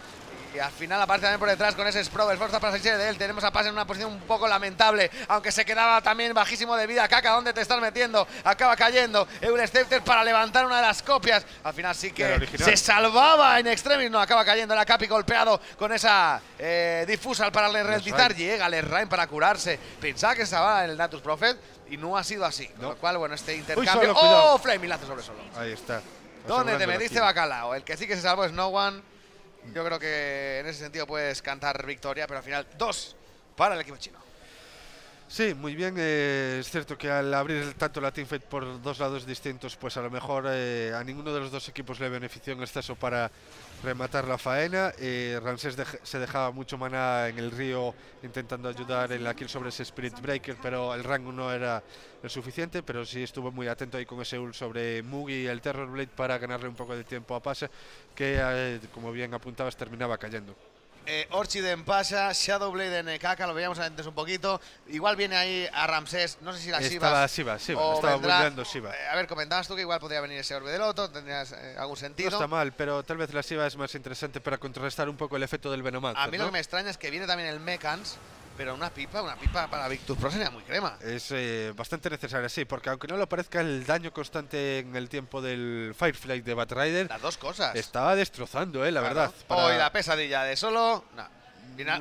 Y al final aparece también por detrás con ese esprobe Esfuerzo para salirse de él. Tenemos a Paz en una posición un poco lamentable. Aunque se quedaba también bajísimo de vida. Caca, ¿dónde te estás metiendo? Acaba cayendo. Scepter para levantar una de las copias. Al final sí que se salvaba en extremis. No, acaba cayendo la Capi golpeado con esa eh, difusal para ralentizar. Llega Lerrain para curarse. Pensaba que estaba en el Natus Prophet y no ha sido así. Con lo cual, bueno, este intercambio. ¡Oh, flame ¡Oh! sobre solo. Ahí está. ¿Dónde te metiste bacalao? El que sí que se salvó es No One. Yo creo que en ese sentido puedes cantar victoria, pero al final dos para el equipo chino. Sí, muy bien. Eh, es cierto que al abrir tanto la teamfight por dos lados distintos, pues a lo mejor eh, a ninguno de los dos equipos le benefició en exceso para rematar la faena. Eh, se dejaba mucho maná en el río intentando ayudar en la kill sobre ese Spirit Breaker, pero el rango no era el suficiente, pero sí estuvo muy atento ahí con ese ult sobre Mugi y el Blade para ganarle un poco de tiempo a Pase, que eh, como bien apuntabas terminaba cayendo. Eh, Orchid en Pasha, Shadowblade en Kaka, lo veíamos antes un poquito. Igual viene ahí a Ramsés, no sé si la Shiva. Estaba Shiva, estaba volviendo Shiva. Eh, a ver, comentabas tú que igual podría venir ese Orbe del Loto, tendrías eh, algún sentido. No está mal, pero tal vez la Shiva es más interesante para contrarrestar un poco el efecto del Venomant. A mí ¿no? lo que me extraña es que viene también el Mechans. Pero una pipa, una pipa para Victus Pro sería muy crema. Es eh, bastante necesaria, sí, porque aunque no lo parezca el daño constante en el tiempo del Firefly de Batrider. Las dos cosas. Estaba destrozando, eh, la verdad. Hoy la pesadilla de solo. No.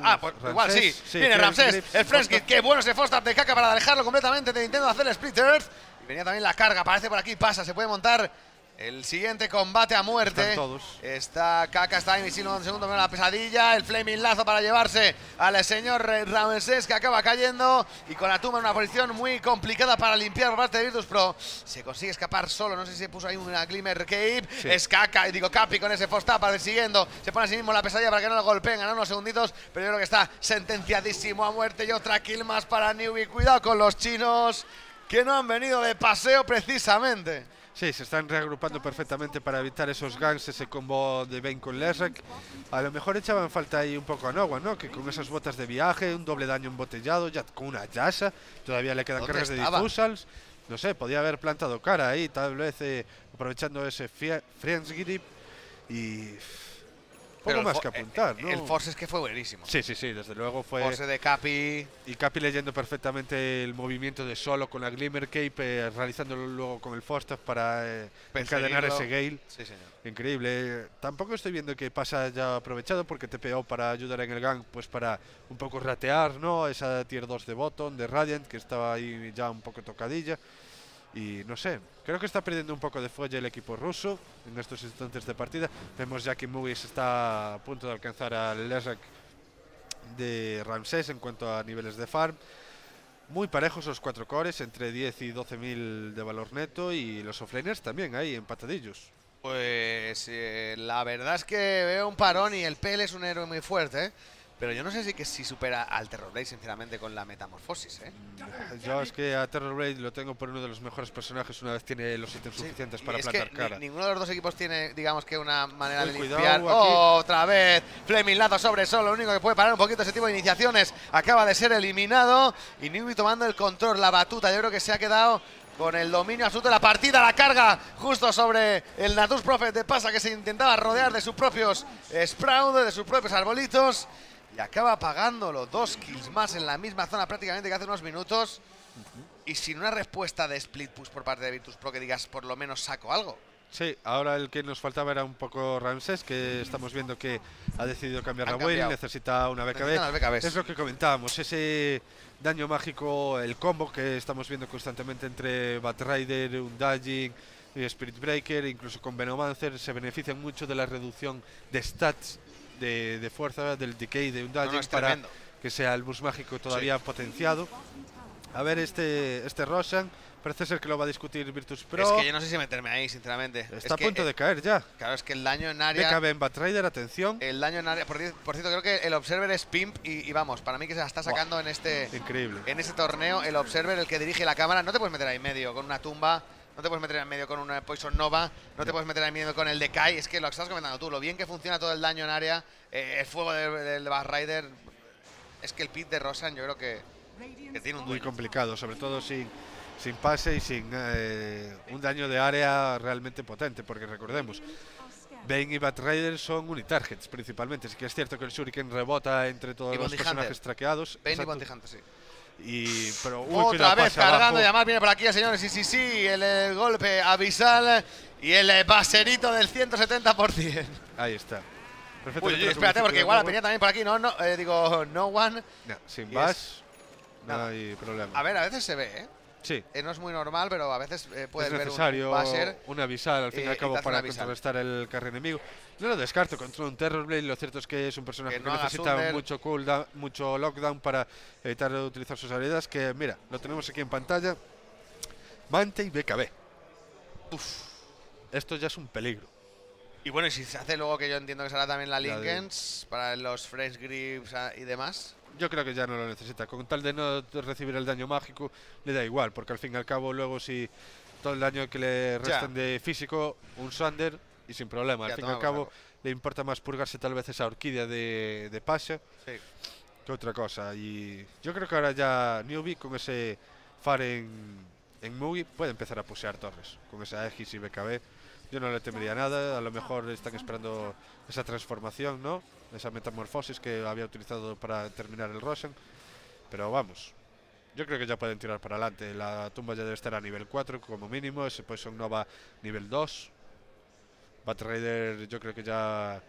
Ah, pues igual sí. Viene Ramses, el Kid. qué bueno ese Foster de caca para dejarlo completamente de Nintendo hacer Split Earth. Y venía también la carga, aparece por aquí, pasa, se puede montar el siguiente combate a muerte. Está Kaka, está en en segundo la pesadilla. El flaming lazo para llevarse al señor Ramses que acaba cayendo. Y con la tumba en una posición muy complicada para limpiar por parte de Virtus Pro. Se consigue escapar solo. No sé si puso ahí una Glimmer Cape. es caca y digo Capi con ese post para siguiendo. Se pone a sí mismo la pesadilla para que no lo golpeen. Ganan unos segunditos. Pero yo creo que está sentenciadísimo a muerte. Y otra kill más para Newbie. Cuidado con los chinos que no han venido de paseo precisamente. Sí, se están reagrupando perfectamente para evitar esos ganks, ese combo de Ben con Lesrek. A lo mejor echaban falta ahí un poco a ¿no? Que con esas botas de viaje, un doble daño embotellado, ya con una Yasa, todavía le quedan cargas de difusals. No sé, podía haber plantado cara ahí, tal vez eh, aprovechando ese Friends Grip y poco más que eh, apuntar, eh, ¿no? El force es que fue buenísimo. Sí, sí, sí, desde luego fue. Force de Capi. Y Capi leyendo perfectamente el movimiento de solo con la Glimmer Cape, eh, realizándolo luego con el Force para encadenar ese Gale. Sí, señor. Increíble. Tampoco estoy viendo que pasa ya aprovechado porque te TPO para ayudar en el gang, pues para un poco ratear, ¿no? Esa tier 2 de Bottom, de Radiant, que estaba ahí ya un poco tocadilla. Y no sé, creo que está perdiendo un poco de fuelle el equipo ruso en estos instantes de partida. Vemos ya que Mugis está a punto de alcanzar al Lesak de Ramsés en cuanto a niveles de farm. Muy parejos los cuatro cores, entre 10 y 12.000 de valor neto y los offlaners también ahí empatadillos. Pues eh, la verdad es que veo un parón y el pel es un héroe muy fuerte. ¿eh? Pero yo no sé si, que si supera al Terrorblade, sinceramente, con la metamorfosis, ¿eh? Mm. Yo es que a Terrorblade lo tengo por uno de los mejores personajes una vez tiene los ítems suficientes para plantar cara. ninguno de los dos equipos tiene, digamos que, una manera de limpiar. otra vez! Fleming lado sobre solo, lo único que puede parar un poquito ese tipo de iniciaciones. Acaba de ser eliminado y Newby tomando el control, la batuta. Yo creo que se ha quedado con el dominio absoluto de la partida, la carga justo sobre el Natus Prophet de Pasa que se intentaba rodear de sus propios eh, Sprout, de sus propios arbolitos acaba pagando los dos kills más en la misma zona prácticamente que hace unos minutos. Y sin una respuesta de split push por parte de Virtus Pro que digas por lo menos saco algo. Sí, ahora el que nos faltaba era un poco Ramses, que estamos viendo que ha decidido cambiar la build, necesita una BKB. Es lo que comentábamos, ese daño mágico, el combo que estamos viendo constantemente entre Batrider, Undaging y Spirit Breaker, incluso con Venomancer, se benefician mucho de la reducción de stats de, fuerza, del decay de un daño para que sea el bus mágico todavía potenciado. A ver, este, este Roshan. Parece ser que lo va a discutir Virtus Pro. Es que yo no sé si meterme ahí, sinceramente. Está a punto eh, de caer ya. Claro, es que el daño en área. cabe en Batrider, atención. El daño en área. Por, cierto, creo que el Observer es Pimp y, vamos, para mí que se la está sacando en este. Increíble. En este torneo, el Observer, el que dirige la cámara, no te puedes meter ahí medio con una tumba no te puedes meter en medio con una Poison Nova, no te puedes meter en medio con el de Kai, es que lo que estás comentando tú, lo bien que funciona todo el daño en área, eh, el fuego del, del es que el pit de Rosan yo creo que, tiene un Muy complicado, sobre todo sin, sin pase y sin eh, un daño de área realmente potente, porque recordemos, Bane y Batrider son unitargets principalmente, así que es cierto que el Shuriken rebota entre todos los personajes traqueados. Bane y Bounty Hunter, sí. Y, pero, Otra vez cargando y además viene por aquí, señores. Sí, sí, sí, el, golpe avisal y el eh, baserito del 170%. Ahí está. Perfecto. Uy, espérate, porque igual la venía también por aquí. No, no, eh, digo, no one. sin bash, no hay problema. A ver, a veces se ve, ¿eh? Sí. Eh, no es muy normal, pero a veces eh, puede ser ver un, un al fin y, al cabo para contrarrestar el carril enemigo. No lo descarto contra un Terrorblade. Lo cierto es que es un personaje que, no necesita mucho cooldown, mucho lockdown para evitar utilizar sus habilidades. Que mira, lo tenemos aquí en pantalla. Mante y BKB. esto ya es un peligro. Y bueno, si se hace luego que yo entiendo que será también la Linkens para los French Grips ah, y demás. Yo creo que ya no lo necesita. Con tal de no recibir el daño mágico, le da igual, porque al fin y al cabo, luego si todo el daño que le restan de físico, un Sander y sin problema. Al fin y al cabo, le importa más purgarse tal vez esa orquídea de, de pase que otra cosa. Y yo creo que ahora ya Newbie con ese far en, en Mugi puede empezar a pusear torres. Con esa Aegis y BKB. Yo no le temería nada. A lo mejor están esperando esa transformación, ¿no? Esa metamorfosis que había utilizado para terminar el Roshan. Pero vamos, yo creo que ya pueden tirar para adelante. La tumba ya debe estar a nivel 4 como mínimo. Ese Poison pues a nivel 2. Batrider yo creo que ya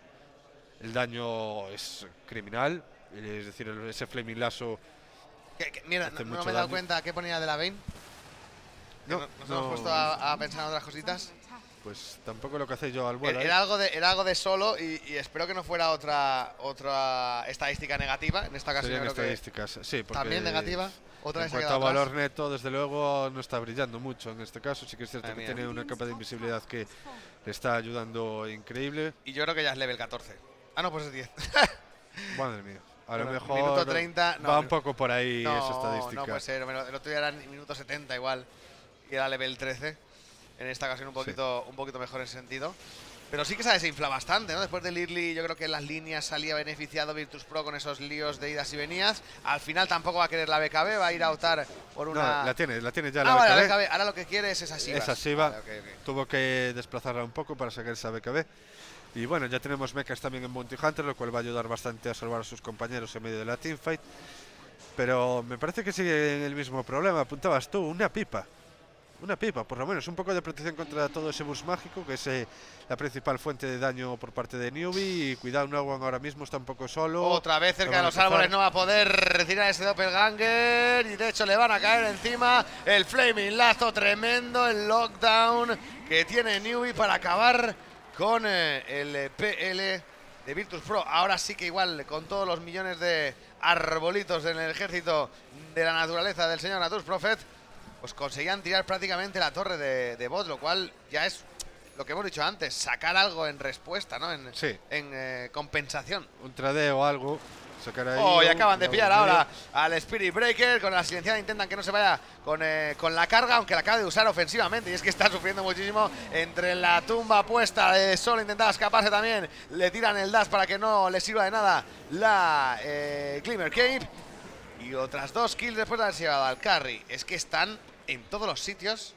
el daño es criminal. Es decir, ese flaming lasso. mira, no, me he dado cuenta qué ponía de la vein. No, nos hemos puesto a, a pensar en otras cositas. Pues tampoco lo que hacéis yo al vuelo. ¿eh? Era, algo, de, era algo de solo y, espero que no fuera otra otra estadística negativa. En esta ocasión. Creo estadísticas, que sí. También negativa. Otra en cuanto a valor neto, desde luego no está brillando mucho en este caso. Sí que es cierto que tiene una capa de invisibilidad que le está ayudando increíble. Y yo creo que ya es level 14. Ah, no, pues es 10. Madre mía. A lo mejor. Minuto 30. va un poco por ahí esa estadística. No puede ser. El otro día era minuto 70 igual. Y era level 13 en esta ocasión un poquito, un poquito mejor en sentido. Pero sí que se desinfla bastante, ¿no? Después del Early, yo creo que en las líneas salía beneficiado Virtus Pro con esos líos de idas y venidas. Al final tampoco va a querer la BKB, va a ir a optar por una. No, la tiene, la tiene ya ah, la, Ahora lo que quiere es esa Siva. Esa Siva Tuvo que desplazarla un poco para sacar esa BKB. Y bueno, ya tenemos mechas también en Bounty Hunter, lo cual va a ayudar bastante a salvar a sus compañeros en medio de la teamfight. Pero me parece que sigue en el mismo problema. Apuntabas tú, una pipa. Una pipa, por lo menos. Un poco de protección contra todo ese bus mágico, que es eh, la principal fuente de daño por parte de Newbie. Y cuidado, agua ahora mismo está un poco solo. Otra vez cerca de los árboles no va a poder retirar ese doppelganger. Y de hecho le van a caer encima el flaming lazo tremendo, el lockdown que tiene Newbie para acabar con eh, el eh, PL de Virtus Pro. Ahora sí que igual, con todos los millones de arbolitos en el ejército de la naturaleza del señor Natus Prophet, pues conseguían tirar prácticamente la torre de, de bot, lo cual ya es lo que hemos dicho antes, sacar algo en respuesta, ¿no? En, en eh, compensación. Un tradeo o algo. Oh, y acaban de pillar ahora al Spirit Breaker. Con la silenciada intentan que no se vaya eh, con, la carga, aunque la acaba de usar ofensivamente. Y es que está sufriendo muchísimo entre la tumba puesta. de solo intentaba escaparse también. Le tiran el dash para que no le sirva de nada la eh, Glimmer Cape. Y otras dos kills después de haber llevado al carry. Es que están en todos los sitios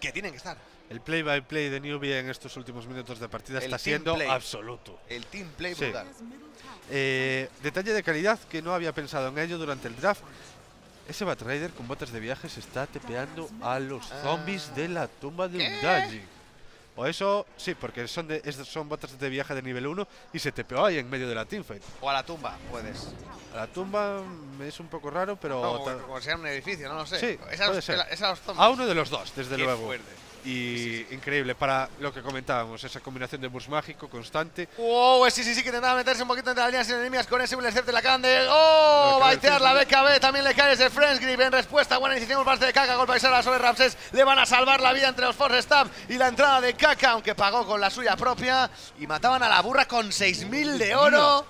que tienen que estar. El play by play de Newbie en estos últimos minutos de partida está siendo absoluto. El team play brutal. Eh, detalle de calidad que no había pensado en ello durante el draft. Ese Batrider con botas de viaje se está tepeando a los ah. zombies de la tumba de un o eso, sí, porque son, de, son botas de viaje de nivel 1 y se te peor ahí en medio de la teamfight. O a la tumba, puedes. A la tumba mm, es un poco raro, pero. O sea un edificio, no lo sé. Sí, a uno de los dos, desde luego. Y increíble para lo que comentábamos, esa combinación de bus mágico constante. ¡Wow! Sí, sí, sí, que intentaba meterse un poquito entre las líneas enemigas con ese intercept de ¡Oh! la de. ¡Oh! Baitear la BKB, también le cae ese friends Grip en respuesta. Buena iniciativa parte de Kaka, golpe a sobre Ramses. Le van a salvar la vida entre los Force Staff y la entrada de Kaka, aunque pagó con la suya propia. Y mataban a la burra con 6.000 de oro.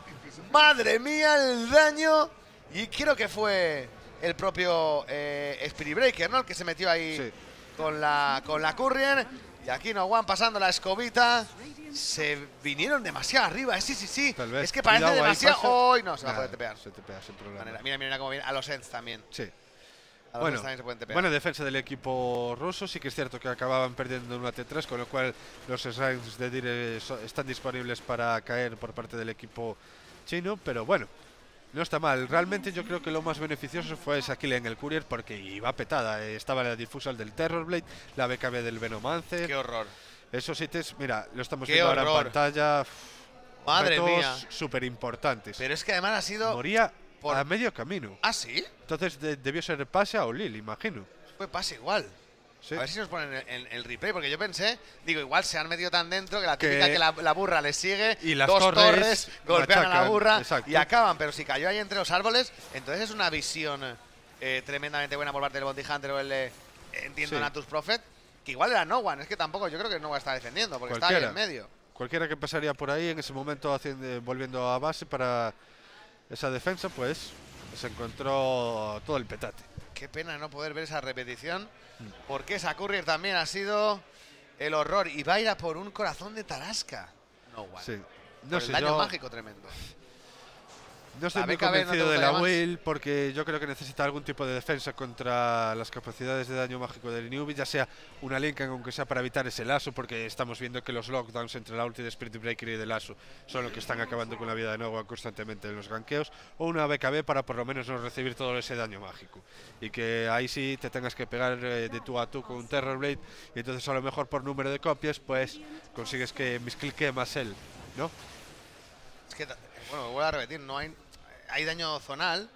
¡Madre mía, el daño! Y creo que fue el propio eh, Spirit Breaker, ¿no? El que se metió ahí. Sí con la, con la currien Y aquí Noguan pasando la escobita. Se vinieron demasiado arriba, eh, sí, sí, sí. Es que parece demasiado. Hoy no, se va a poder tepear. Se tepea sin problema. Mira, mira cómo viene. A los ends también. Sí. A los bueno, también se pueden tepear. Bueno, defensa del equipo ruso. Sí que es cierto que acababan perdiendo una T3, con lo cual los slimes de Dire están disponibles para caer por parte del equipo chino. Pero bueno, no está mal. Realmente yo creo que lo más beneficioso fue esa kill en el Courier porque iba petada. Eh. Estaba la difusal del terror blade la BKB del Venomance. ¡Qué horror! Esos ítems, mira, lo estamos viendo ahora en pantalla. Madre mía. Súper importantes. Pero es que además ha sido. Moría a medio camino. ¿Ah, sí? Entonces debió ser pase a Lil, imagino. fue pase igual. A ver si nos ponen el, el, replay, porque yo pensé, digo, igual se han metido tan dentro que la típica que, la, burra le sigue, y las dos torres, golpean a la burra y acaban. Pero si cayó ahí entre los árboles, entonces es una visión eh, tremendamente buena por parte del Bounty Hunter o el, eh, entiendo, Natus Prophet, que igual era No One, es que tampoco, yo creo que No está defendiendo, porque está ahí en medio. Cualquiera que pasaría por ahí en ese momento haciendo, volviendo a base para esa defensa, pues se encontró todo el petate. Qué pena no poder ver esa repetición, porque esa Courier también ha sido el horror y va a ir a por un corazón de Tarasca. No, igual. sí. No sé, el daño mágico tremendo. No estoy muy convencido de la Will porque yo creo que necesita algún tipo de defensa contra las capacidades de daño mágico del Inubi, ya sea una Lincoln, aunque sea para evitar ese lazo, porque estamos viendo que los lockdowns entre la ulti de Spirit Breaker y el lazo son los que están acabando con la vida de nuevo constantemente en los ganqueos, o una BKB para por lo menos no recibir todo ese daño mágico. Y que ahí sí te tengas que pegar eh, de tú a tú con un Blade y entonces a lo mejor por número de copias, pues consigues que misclique más él, ¿no? Es que, bueno, voy a repetir, no hay hay daño zonal,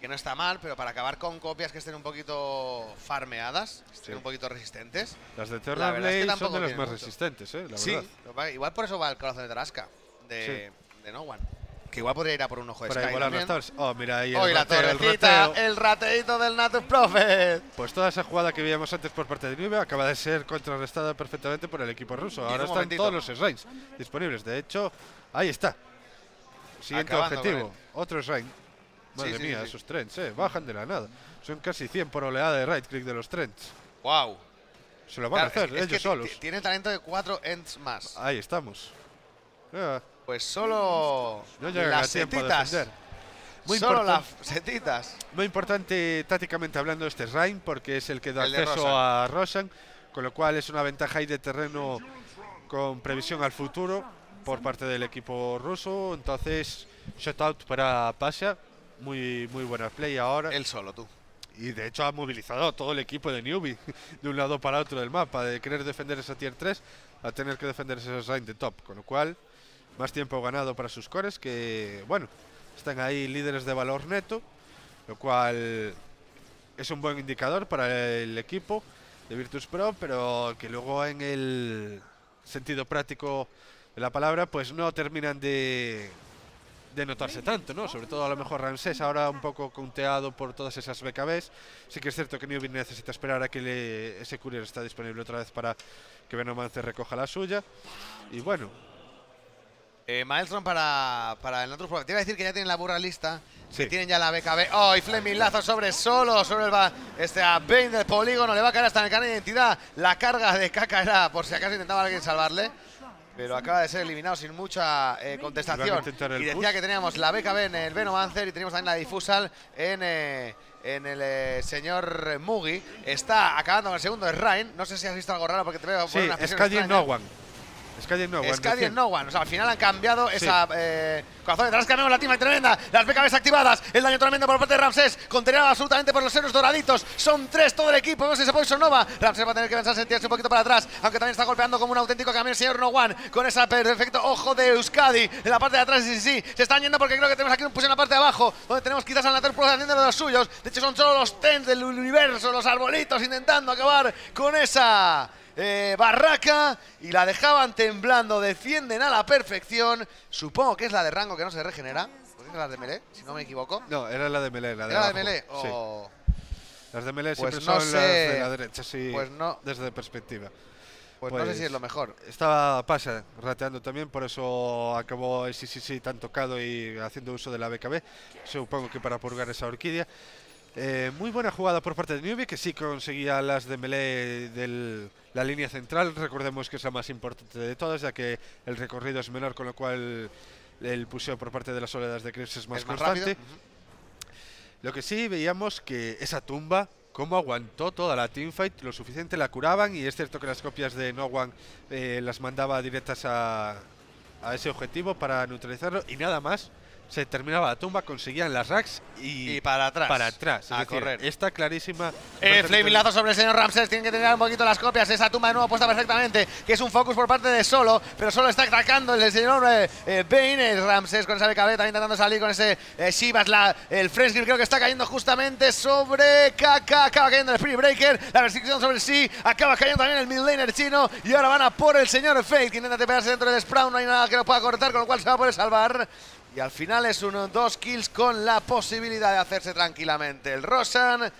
que no está mal, pero para acabar con copias que estén un poquito farmeadas, estén un poquito resistentes. Las de Terra Blade es son de las más resistentes, ¿eh? La Verdad. Igual por eso va el corazón de Tarasca, de, No One. Que igual podría ir a por un ojo de Para Oh, mira ahí el, la torrecita, el, rateito del Natus Prophet. Pues toda esa jugada que veíamos antes por parte de Nube acaba de ser contrarrestada perfectamente por el equipo ruso. Ahora están todos los shrines disponibles. De hecho, ahí está. Siguiente objetivo. Otro Rain. Madre mía, esos trends, eh. Bajan de la nada. Son casi 100 por oleada de right click de los trends. ¡Wow! Se lo van a hacer ellos solos. Tiene talento de cuatro ends más. Ahí estamos. Ah. Pues solo no las setitas. Muy solo las setitas. Muy importante tácticamente hablando este Rain porque es el que da acceso a Roshan, con lo cual es una ventaja ahí de terreno con previsión al futuro por parte del equipo ruso. Entonces, Shout out para Pasha. Muy, muy buena play ahora. Él solo, tú. Y de hecho ha movilizado todo el equipo de Newbie de un lado para otro del mapa, de querer defender esa tier 3 a tener que defender ese line de top. Con lo cual, más tiempo ganado para sus cores que, bueno, están ahí líderes de valor neto, lo cual es un buen indicador para el equipo de Virtus Pro, pero que luego en el sentido práctico de la palabra, pues no terminan de de notarse tanto, ¿no? Sobre todo a lo mejor Ramsés ahora un poco conteado por todas esas BKBs. Sí que es cierto que Newbin necesita esperar a que ese courier está disponible otra vez para que Venomance recoja la suya. Y bueno. Eh, Maelstrom para, para el otro Te iba a decir que ya tienen la burra lista. Sí. tienen ya la BKB. ¡Oh! Y Fleming Lazo sobre solo, sobre el va este a Bane del polígono. Le va a caer hasta en el canal de identidad. La carga de caca era por si acaso intentaba alguien salvarle pero acaba de ser eliminado sin mucha eh, contestación. Y decía que teníamos la BKB en el Venomancer y teníamos también la difusal en, eh, en el eh, señor Mugi. Está acabando con el segundo, es Ryan No sé si has visto algo raro porque te veo sí, una es no Skadi No One. No One. O sea, al final han cambiado esa. Eh, corazón detrás, cambiamos la tima tremenda. Las BKBs activadas. El daño tremendo por parte de Ramsés. Conteriado absolutamente por los héroes doraditos. Son tres todo el equipo. Vemos ese Poison Nova. Ramsés va a tener que pensar sentirse un poquito para atrás. Aunque también está golpeando como un auténtico camión el señor No One. Con ese perfecto ojo de Euskadi. En la parte de atrás, sí, sí, sí. Se están yendo porque creo que tenemos aquí un push en la parte de abajo. Donde tenemos quizás al Natal por haciendo de los suyos. De hecho, son solo los tens del universo, los arbolitos intentando acabar con esa. Eh, Barraca y la dejaban temblando. Defienden a la perfección. Supongo que es la de rango que no se regenera. la de Melee, si no me equivoco. No, era la de Melee. ¿Era la de Melee? Las de Melee siempre pues son las de la derecha, sí, pues no. desde perspectiva. Pues, no sé si es pues lo mejor. Estaba pasa rateando también, por eso acabó el sí tan tocado y haciendo uso de la BKB. Supongo que para purgar esa orquídea. Eh, muy buena jugada por parte de Newbie, que sí conseguía las de melee del, la línea central, recordemos que es la más importante de todas, ya que el recorrido es menor, con lo cual el puseo por parte de las oleadas de crisis es más, constante. Lo que sí veíamos que esa tumba, cómo aguantó toda la teamfight, lo suficiente la curaban y es cierto que las copias de No One eh, las mandaba directas a ese objetivo para neutralizarlo y nada más se terminaba la tumba, conseguían las racks y, para atrás. Para atrás. a correr. Está clarísima. Eh, sobre el señor Ramses. Tienen que tener un poquito las copias. Esa tumba de nuevo puesta perfectamente. Que es un focus por parte de Solo. Pero Solo está atacando el señor eh, eh, eh, Ramses con esa BKB también intentando salir con ese eh, La, el Fresh creo que está cayendo justamente sobre KK. Acaba cayendo el free Breaker. La restricción sobre sí. Acaba cayendo también el mid laner chino. Y ahora van a por el señor Fake. Que intenta pegarse dentro del Sprout. No hay nada que lo pueda cortar. Con lo cual se va a poder salvar. Y al final es o dos kills con la posibilidad de hacerse tranquilamente el Rosan.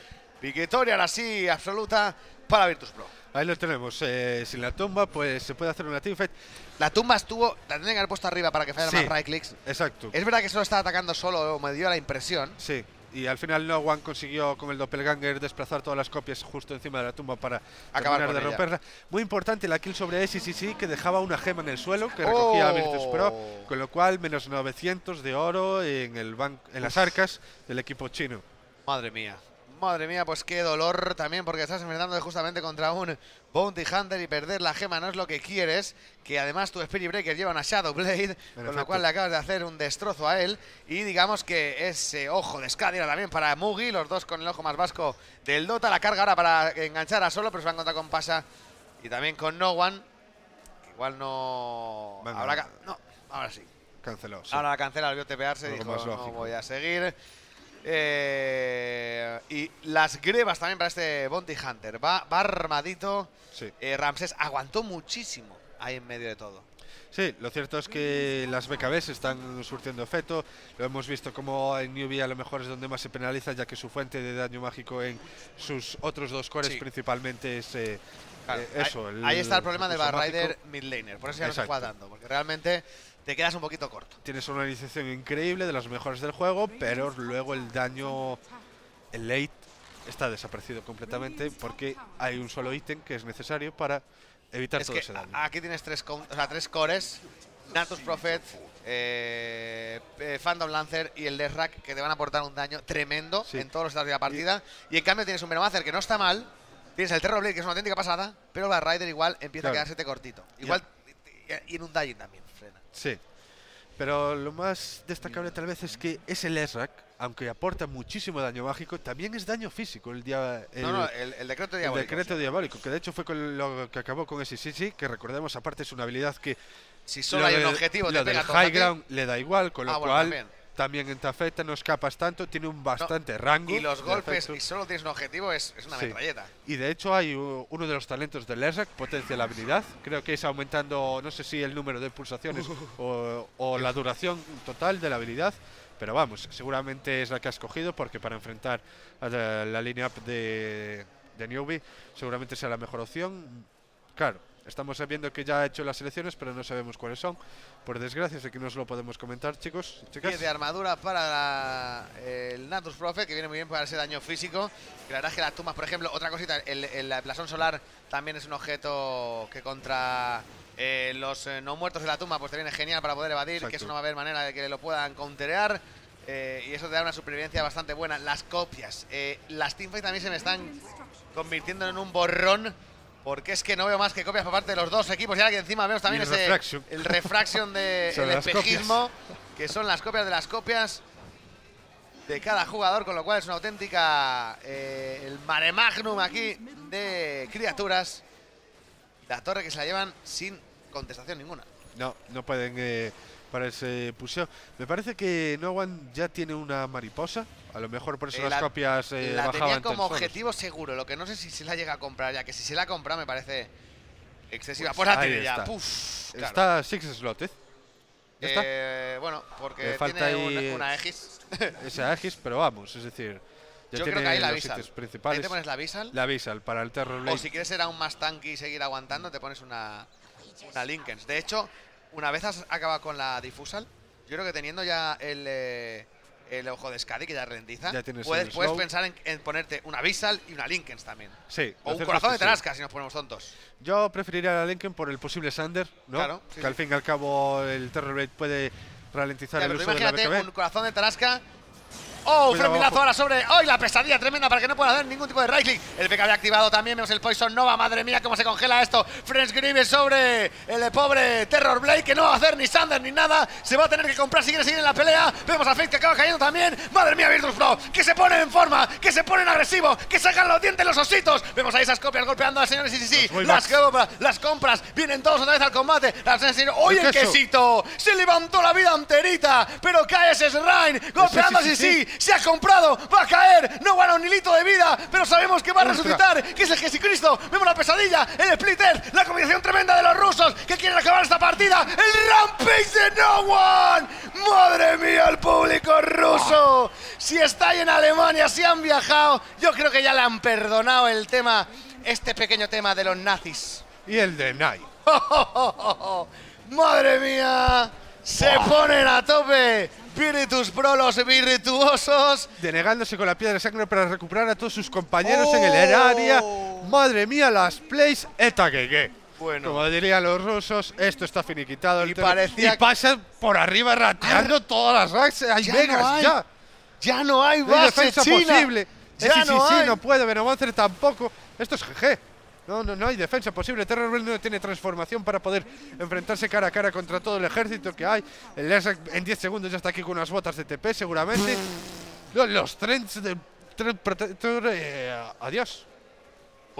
Victoria ahora sí absoluta para Virtus Pro. Ahí lo tenemos. Eh, sin la tumba, pues se puede hacer una teamfight. La tumba estuvo. La tendrían que haber puesto arriba para que fuera más right clicks. Exacto. Es verdad que solo estaba atacando solo, me dio la impresión. Sí y al final no One consiguió con el doppelganger desplazar todas las copias justo encima de la tumba para acabar de romperla. Muy importante la kill sobre sí que dejaba una gema en el suelo que oh. recogía Virtus Pro, con lo cual menos 900 de oro en, el en las arcas del equipo chino. Madre mía, Madre mía, pues qué dolor también porque estás enfrentando justamente contra un Bounty Hunter y perder la gema no es lo que quieres. Que además tu Spirit Breaker lleva a Shadow Blade, con lo cual le acabas de hacer un destrozo a él. Y digamos que ese ojo de Skadira también para Mugi, los dos con el ojo más vasco del Dota. La carga ahora para enganchar a solo, pero se va a encontrar con Pasa y también con No One. Que igual no... No, ahora sí. Canceló. Ahora la cancela, al vio dijo no voy a seguir. Eh, y las grebas también para este Bounty Hunter. Va, armadito. Eh, Ramses. aguantó muchísimo ahí en medio de todo. Sí, lo cierto es que las BKBs están surtiendo efecto. Lo hemos visto como en Newbie a lo mejor es donde más se penaliza, ya que su fuente de daño mágico en sus otros dos cores principalmente es eh, eso. Ahí, está el problema de Bar Midlaner. Por eso ya no se dando. Porque realmente te quedas un poquito corto. Tienes una iniciación increíble, de las mejores del juego, pero luego el daño, el late, está desaparecido completamente porque hay un solo ítem que es necesario para evitar todo ese daño. Aquí tienes tres, tres cores, Natus Prophet, Fandom eh, eh, Lancer y el Death que te van a aportar un daño tremendo en todos los estados de la partida. Y, en cambio tienes un Venomancer que no está mal, tienes el Terrorblade que es una auténtica pasada, pero la Rider igual empieza a a quedarse cortito. Igual y en un Dying también. Sí. Pero lo más destacable tal vez es que es el aunque aporta muchísimo daño mágico, también es daño físico el, día el, decreto diabólico. decreto diabólico, que de hecho fue con lo que acabó con ese sí sí que recordemos aparte es una habilidad que... Si solo hay un objetivo, high ground le da igual, con ah, lo cual también en tafeta, no escapas tanto, tiene un bastante rango. Y los golpes, y solo tienes un objetivo, es, una metralleta. Y de hecho hay uno de los talentos de Lesak, potencia la habilidad. Creo que es aumentando, no sé si el número de pulsaciones o, la duración total de la habilidad. Pero vamos, seguramente es la que has escogido porque para enfrentar a la, línea de, de Newbie seguramente sea la mejor opción. Claro, Estamos sabiendo que ya ha hecho las selecciones, pero no sabemos cuáles son. Por desgracia, sé que no os lo podemos comentar, chicos. Chicas. de armadura para el Natus Profe, que viene muy bien para ese daño físico. Que la verdad que las tumbas, por ejemplo, otra cosita, el, el, solar también es un objeto que contra eh, los eh, no muertos de la tumba, pues te viene genial para poder evadir, que eso no va a haber manera de que lo puedan counterear. Eh, y eso te da una supervivencia bastante buena. Las copias. Eh, las teamfights también se me están convirtiendo en un borrón porque es que no veo más que copias por parte de los dos equipos. Y ahora que encima vemos también el ese, refraction. el refraction del espejismo, que son las copias de las copias de cada jugador, con lo cual es una auténtica eh, el mare magnum aquí de criaturas. La torre que se la llevan sin contestación ninguna. No, no pueden eh, para ese puseo. Me parece que Nowan ya tiene una mariposa. A lo mejor por eso eh, las copias eh, la tenía como objetivo seguro. Lo que no sé si se la llega a comprar ya. Que si se la compra me parece excesiva. Pues, la tiene ¿eh? ya. Está Six eh, Slotted bueno, porque falta tiene una Aegis. Esa Aegis, pero vamos, es decir. Ya Yo tiene creo que ahí la visa. Principales. te pones la Visal. La Visal para el Terror O si quieres ser aún más tanky y seguir aguantando, te pones una, una Linkens. De hecho, una vez has acabado con la difusal, yo creo que teniendo ya el, eh, ojo de Skadi, que ya ralentiza, puedes, pensar en, ponerte una Visal y una Linkens también. Sí. O un corazón de Tarasca, si nos ponemos tontos. Yo preferiría la Linken por el posible Sander, ¿no? Claro. que al fin y al cabo el Terrorblade puede ralentizar el uso de la un corazón de Tarasca Oh, un ahora sobre. Hoy la pesadilla tremenda para que no pueda hacer ningún tipo de right click. El PKB activado también, vemos el Poison Nova. Madre mía, cómo se congela esto. French Grieve sobre el eh, pobre Terror Blade, que no va a hacer ni Sander ni nada. Se va a tener que comprar si quiere seguir en la pelea. Vemos a Fate que acaba cayendo también. Madre mía, Virtus Pro, que se pone en forma, que se pone en agresivo, que sacan los dientes los ositos. Vemos ahí esas copias golpeando a señores. Sí, sí, sí. Pues las, compras, las compras vienen todos otra vez al combate. ¡Oye, el quesito! Se levantó la vida enterita, pero cae ese Shrine golpeando a sí, se ha comprado, va a caer, no gana un hilito de vida, pero sabemos que va a resucitar, que es el Jesucristo. Vemos la pesadilla, el splitter, la combinación tremenda de los rusos que quieren acabar esta partida, el rampage de No One. Madre mía, el público ruso. Si estáis en Alemania, si han viajado, yo creo que ya le han perdonado el tema, este pequeño tema de los nazis. Y el de Nike. ¡Oh, madre mía! ¡Se ponen a tope! pro, los virtuosos. Denegándose con la piedra de sangre para recuperar a todos sus compañeros en el área. Oh. Madre mía, las plays que Bueno. Como dirían los rusos, esto está finiquitado. Y, parecía... y pasan por arriba rateando ah, todas las racks. Hay ya no hay. ya. Ya no hay base posible. Ya sí, no hay. no puede. tampoco. Esto es GG. No, no, no hay defensa posible. Terror no tiene transformación para poder enfrentarse cara a cara contra todo el ejército que hay. El en 10 segundos ya está aquí con unas botas de TP seguramente. Mm. Los, trens trends del... Tren, eh, adiós.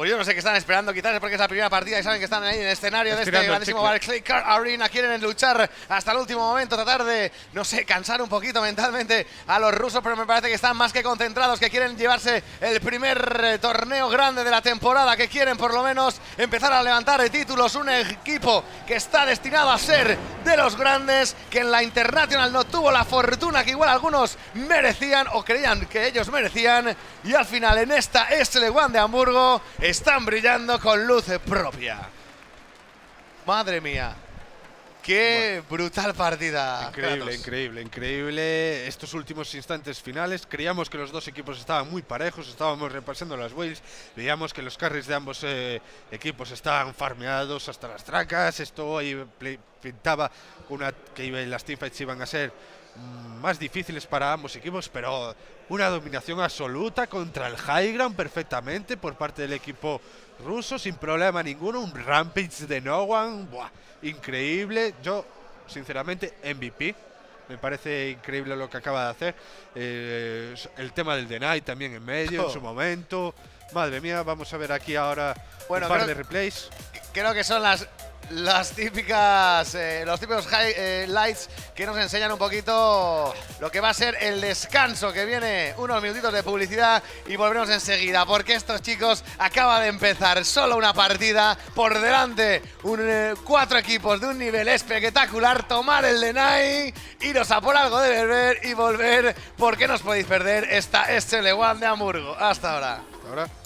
Pues yo no sé qué están esperando, quizás es porque es la primera partida y saben que están ahí en el escenario de este grandísimo Barclay Car Arena. Quieren luchar hasta el último momento, tratar de, no sé, cansar un poquito mentalmente a los rusos, pero me parece que están más que concentrados, que quieren llevarse el primer eh, torneo grande de la temporada, que quieren por lo menos empezar a levantar títulos. Un equipo que está destinado a ser de los grandes, que en la Internacional no tuvo la fortuna que igual algunos merecían o creían que ellos merecían. Y al final en esta SL1 de Hamburgo están brillando con luz propia. Madre mía. Qué brutal partida. Increíble, increíble, increíble. Estos últimos instantes finales, creíamos que los dos equipos estaban muy parejos, estábamos repasando las waves, veíamos que los carries de ambos eh, equipos estaban farmeados hasta las tracas, esto ahí pintaba una, que las teamfights iban a ser mm, más difíciles para ambos equipos, pero una dominación absoluta contra el high ground perfectamente por parte del equipo ruso, sin problema ninguno. Un rampage de no one, increíble. Yo, sinceramente, MVP. Me parece increíble lo que acaba de hacer. Eh, el tema del Deny también en medio, en su momento. Madre mía, vamos a ver aquí ahora bueno, un par de replays. Creo que son las las típicas, eh, los típicos highlights eh, que nos enseñan un poquito lo que va a ser el descanso que viene, unos minutitos de publicidad y volvemos enseguida, porque estos chicos acaba de empezar solo una partida por delante, eh, cuatro equipos de un nivel espectacular, tomar el Denai, y iros a por algo de beber y volver, porque no os podéis perder esta SL1 de Hamburgo. Hasta ahora. Hasta ahora.